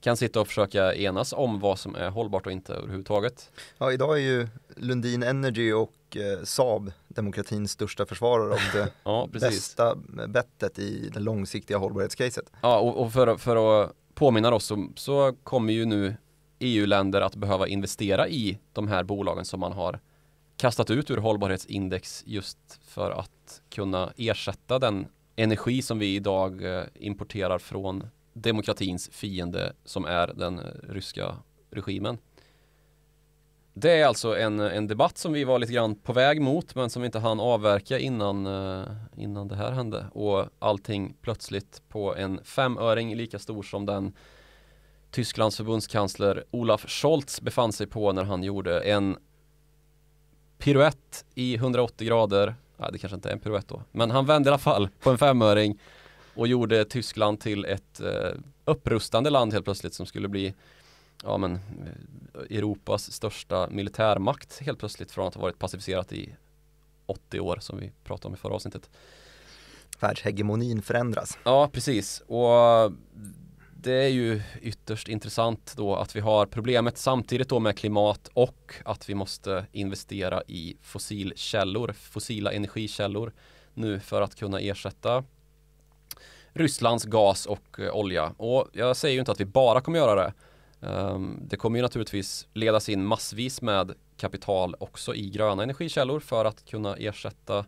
kan sitta och försöka enas om vad som är hållbart och inte överhuvudtaget. Ja, idag är ju Lundin Energy och eh, Saab demokratins största försvarare och det ja, bästa bettet i det långsiktiga hållbarhetscaset. Ja, och, och för, för, att påminna oss så, så kommer ju nu EU-länder att behöva investera i de här bolagen som man har kastat ut ur hållbarhetsindex just för att kunna ersätta den energi som vi idag eh, importerar från demokratins fiende som är den eh, ryska regimen. Det är alltså en, en debatt som vi var lite grann på väg mot men som vi inte hann avverka innan, eh, innan det här hände och allting plötsligt på en femöring lika stor som den Tysklands förbundskansler Olaf Scholz befann sig på när han gjorde en piruett i 180 grader ja, det kanske inte är en piruett då, men han vände i alla fall på en femöring och gjorde Tyskland till ett eh, upprustande land helt plötsligt som skulle bli ja, men, eh, Europas största militärmakt helt plötsligt från att ha varit pacificerat i 80 år som vi pratade om i förra avsnittet. Världshegemonin förändras. Ja, precis. Och det är ju ytterst intressant då att vi har problemet samtidigt då med klimat och att vi måste investera i fossilkällor, fossila energikällor nu för att kunna ersätta Rysslands gas och eh, olja. Och jag säger ju inte att vi bara kommer göra det. Ehm, det kommer ju naturligtvis ledas in massvis med kapital också i gröna energikällor för att kunna ersätta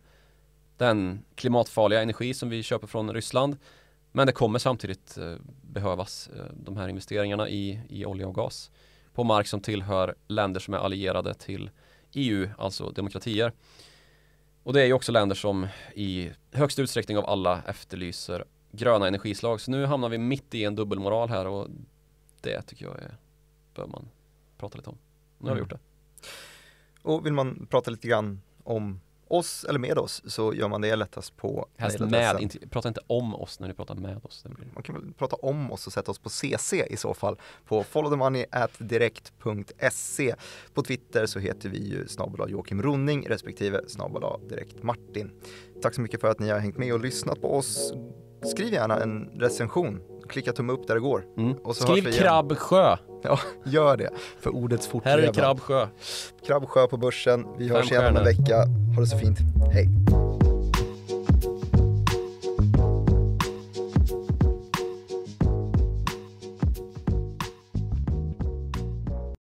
den klimatfarliga energi som vi köper från Ryssland. Men det kommer samtidigt eh, behövas eh, de här investeringarna i, i olja och gas på mark som tillhör länder som är allierade till EU, alltså demokratier. Och det är ju också länder som i högst utsträckning av alla efterlyser gröna energislag. Så nu hamnar vi mitt i en dubbelmoral här och det tycker jag är, bör man prata lite om. Nu har vi mm. gjort det. Och vill man prata lite grann om oss eller med oss så gör man det lättast på Helst med, inte, prata inte om oss när du pratar med oss. Man kan väl prata om oss och sätta oss på CC i så fall på followthemoney.direkt.se. På Twitter så heter vi ju snabel Joakim Ronning respektive snabel Direkt Martin. Tack så mycket för att ni har hängt med och lyssnat på oss. Skriv gärna en recension klicka tumme upp där det går. Mm. Och så Skriv Krabbsjö. Ja, gör det. För ordets fortlevnad. Här är Krabbsjö. Krabbsjö på börsen. Vi hörs igen om en vecka. Ha det så fint. Hej.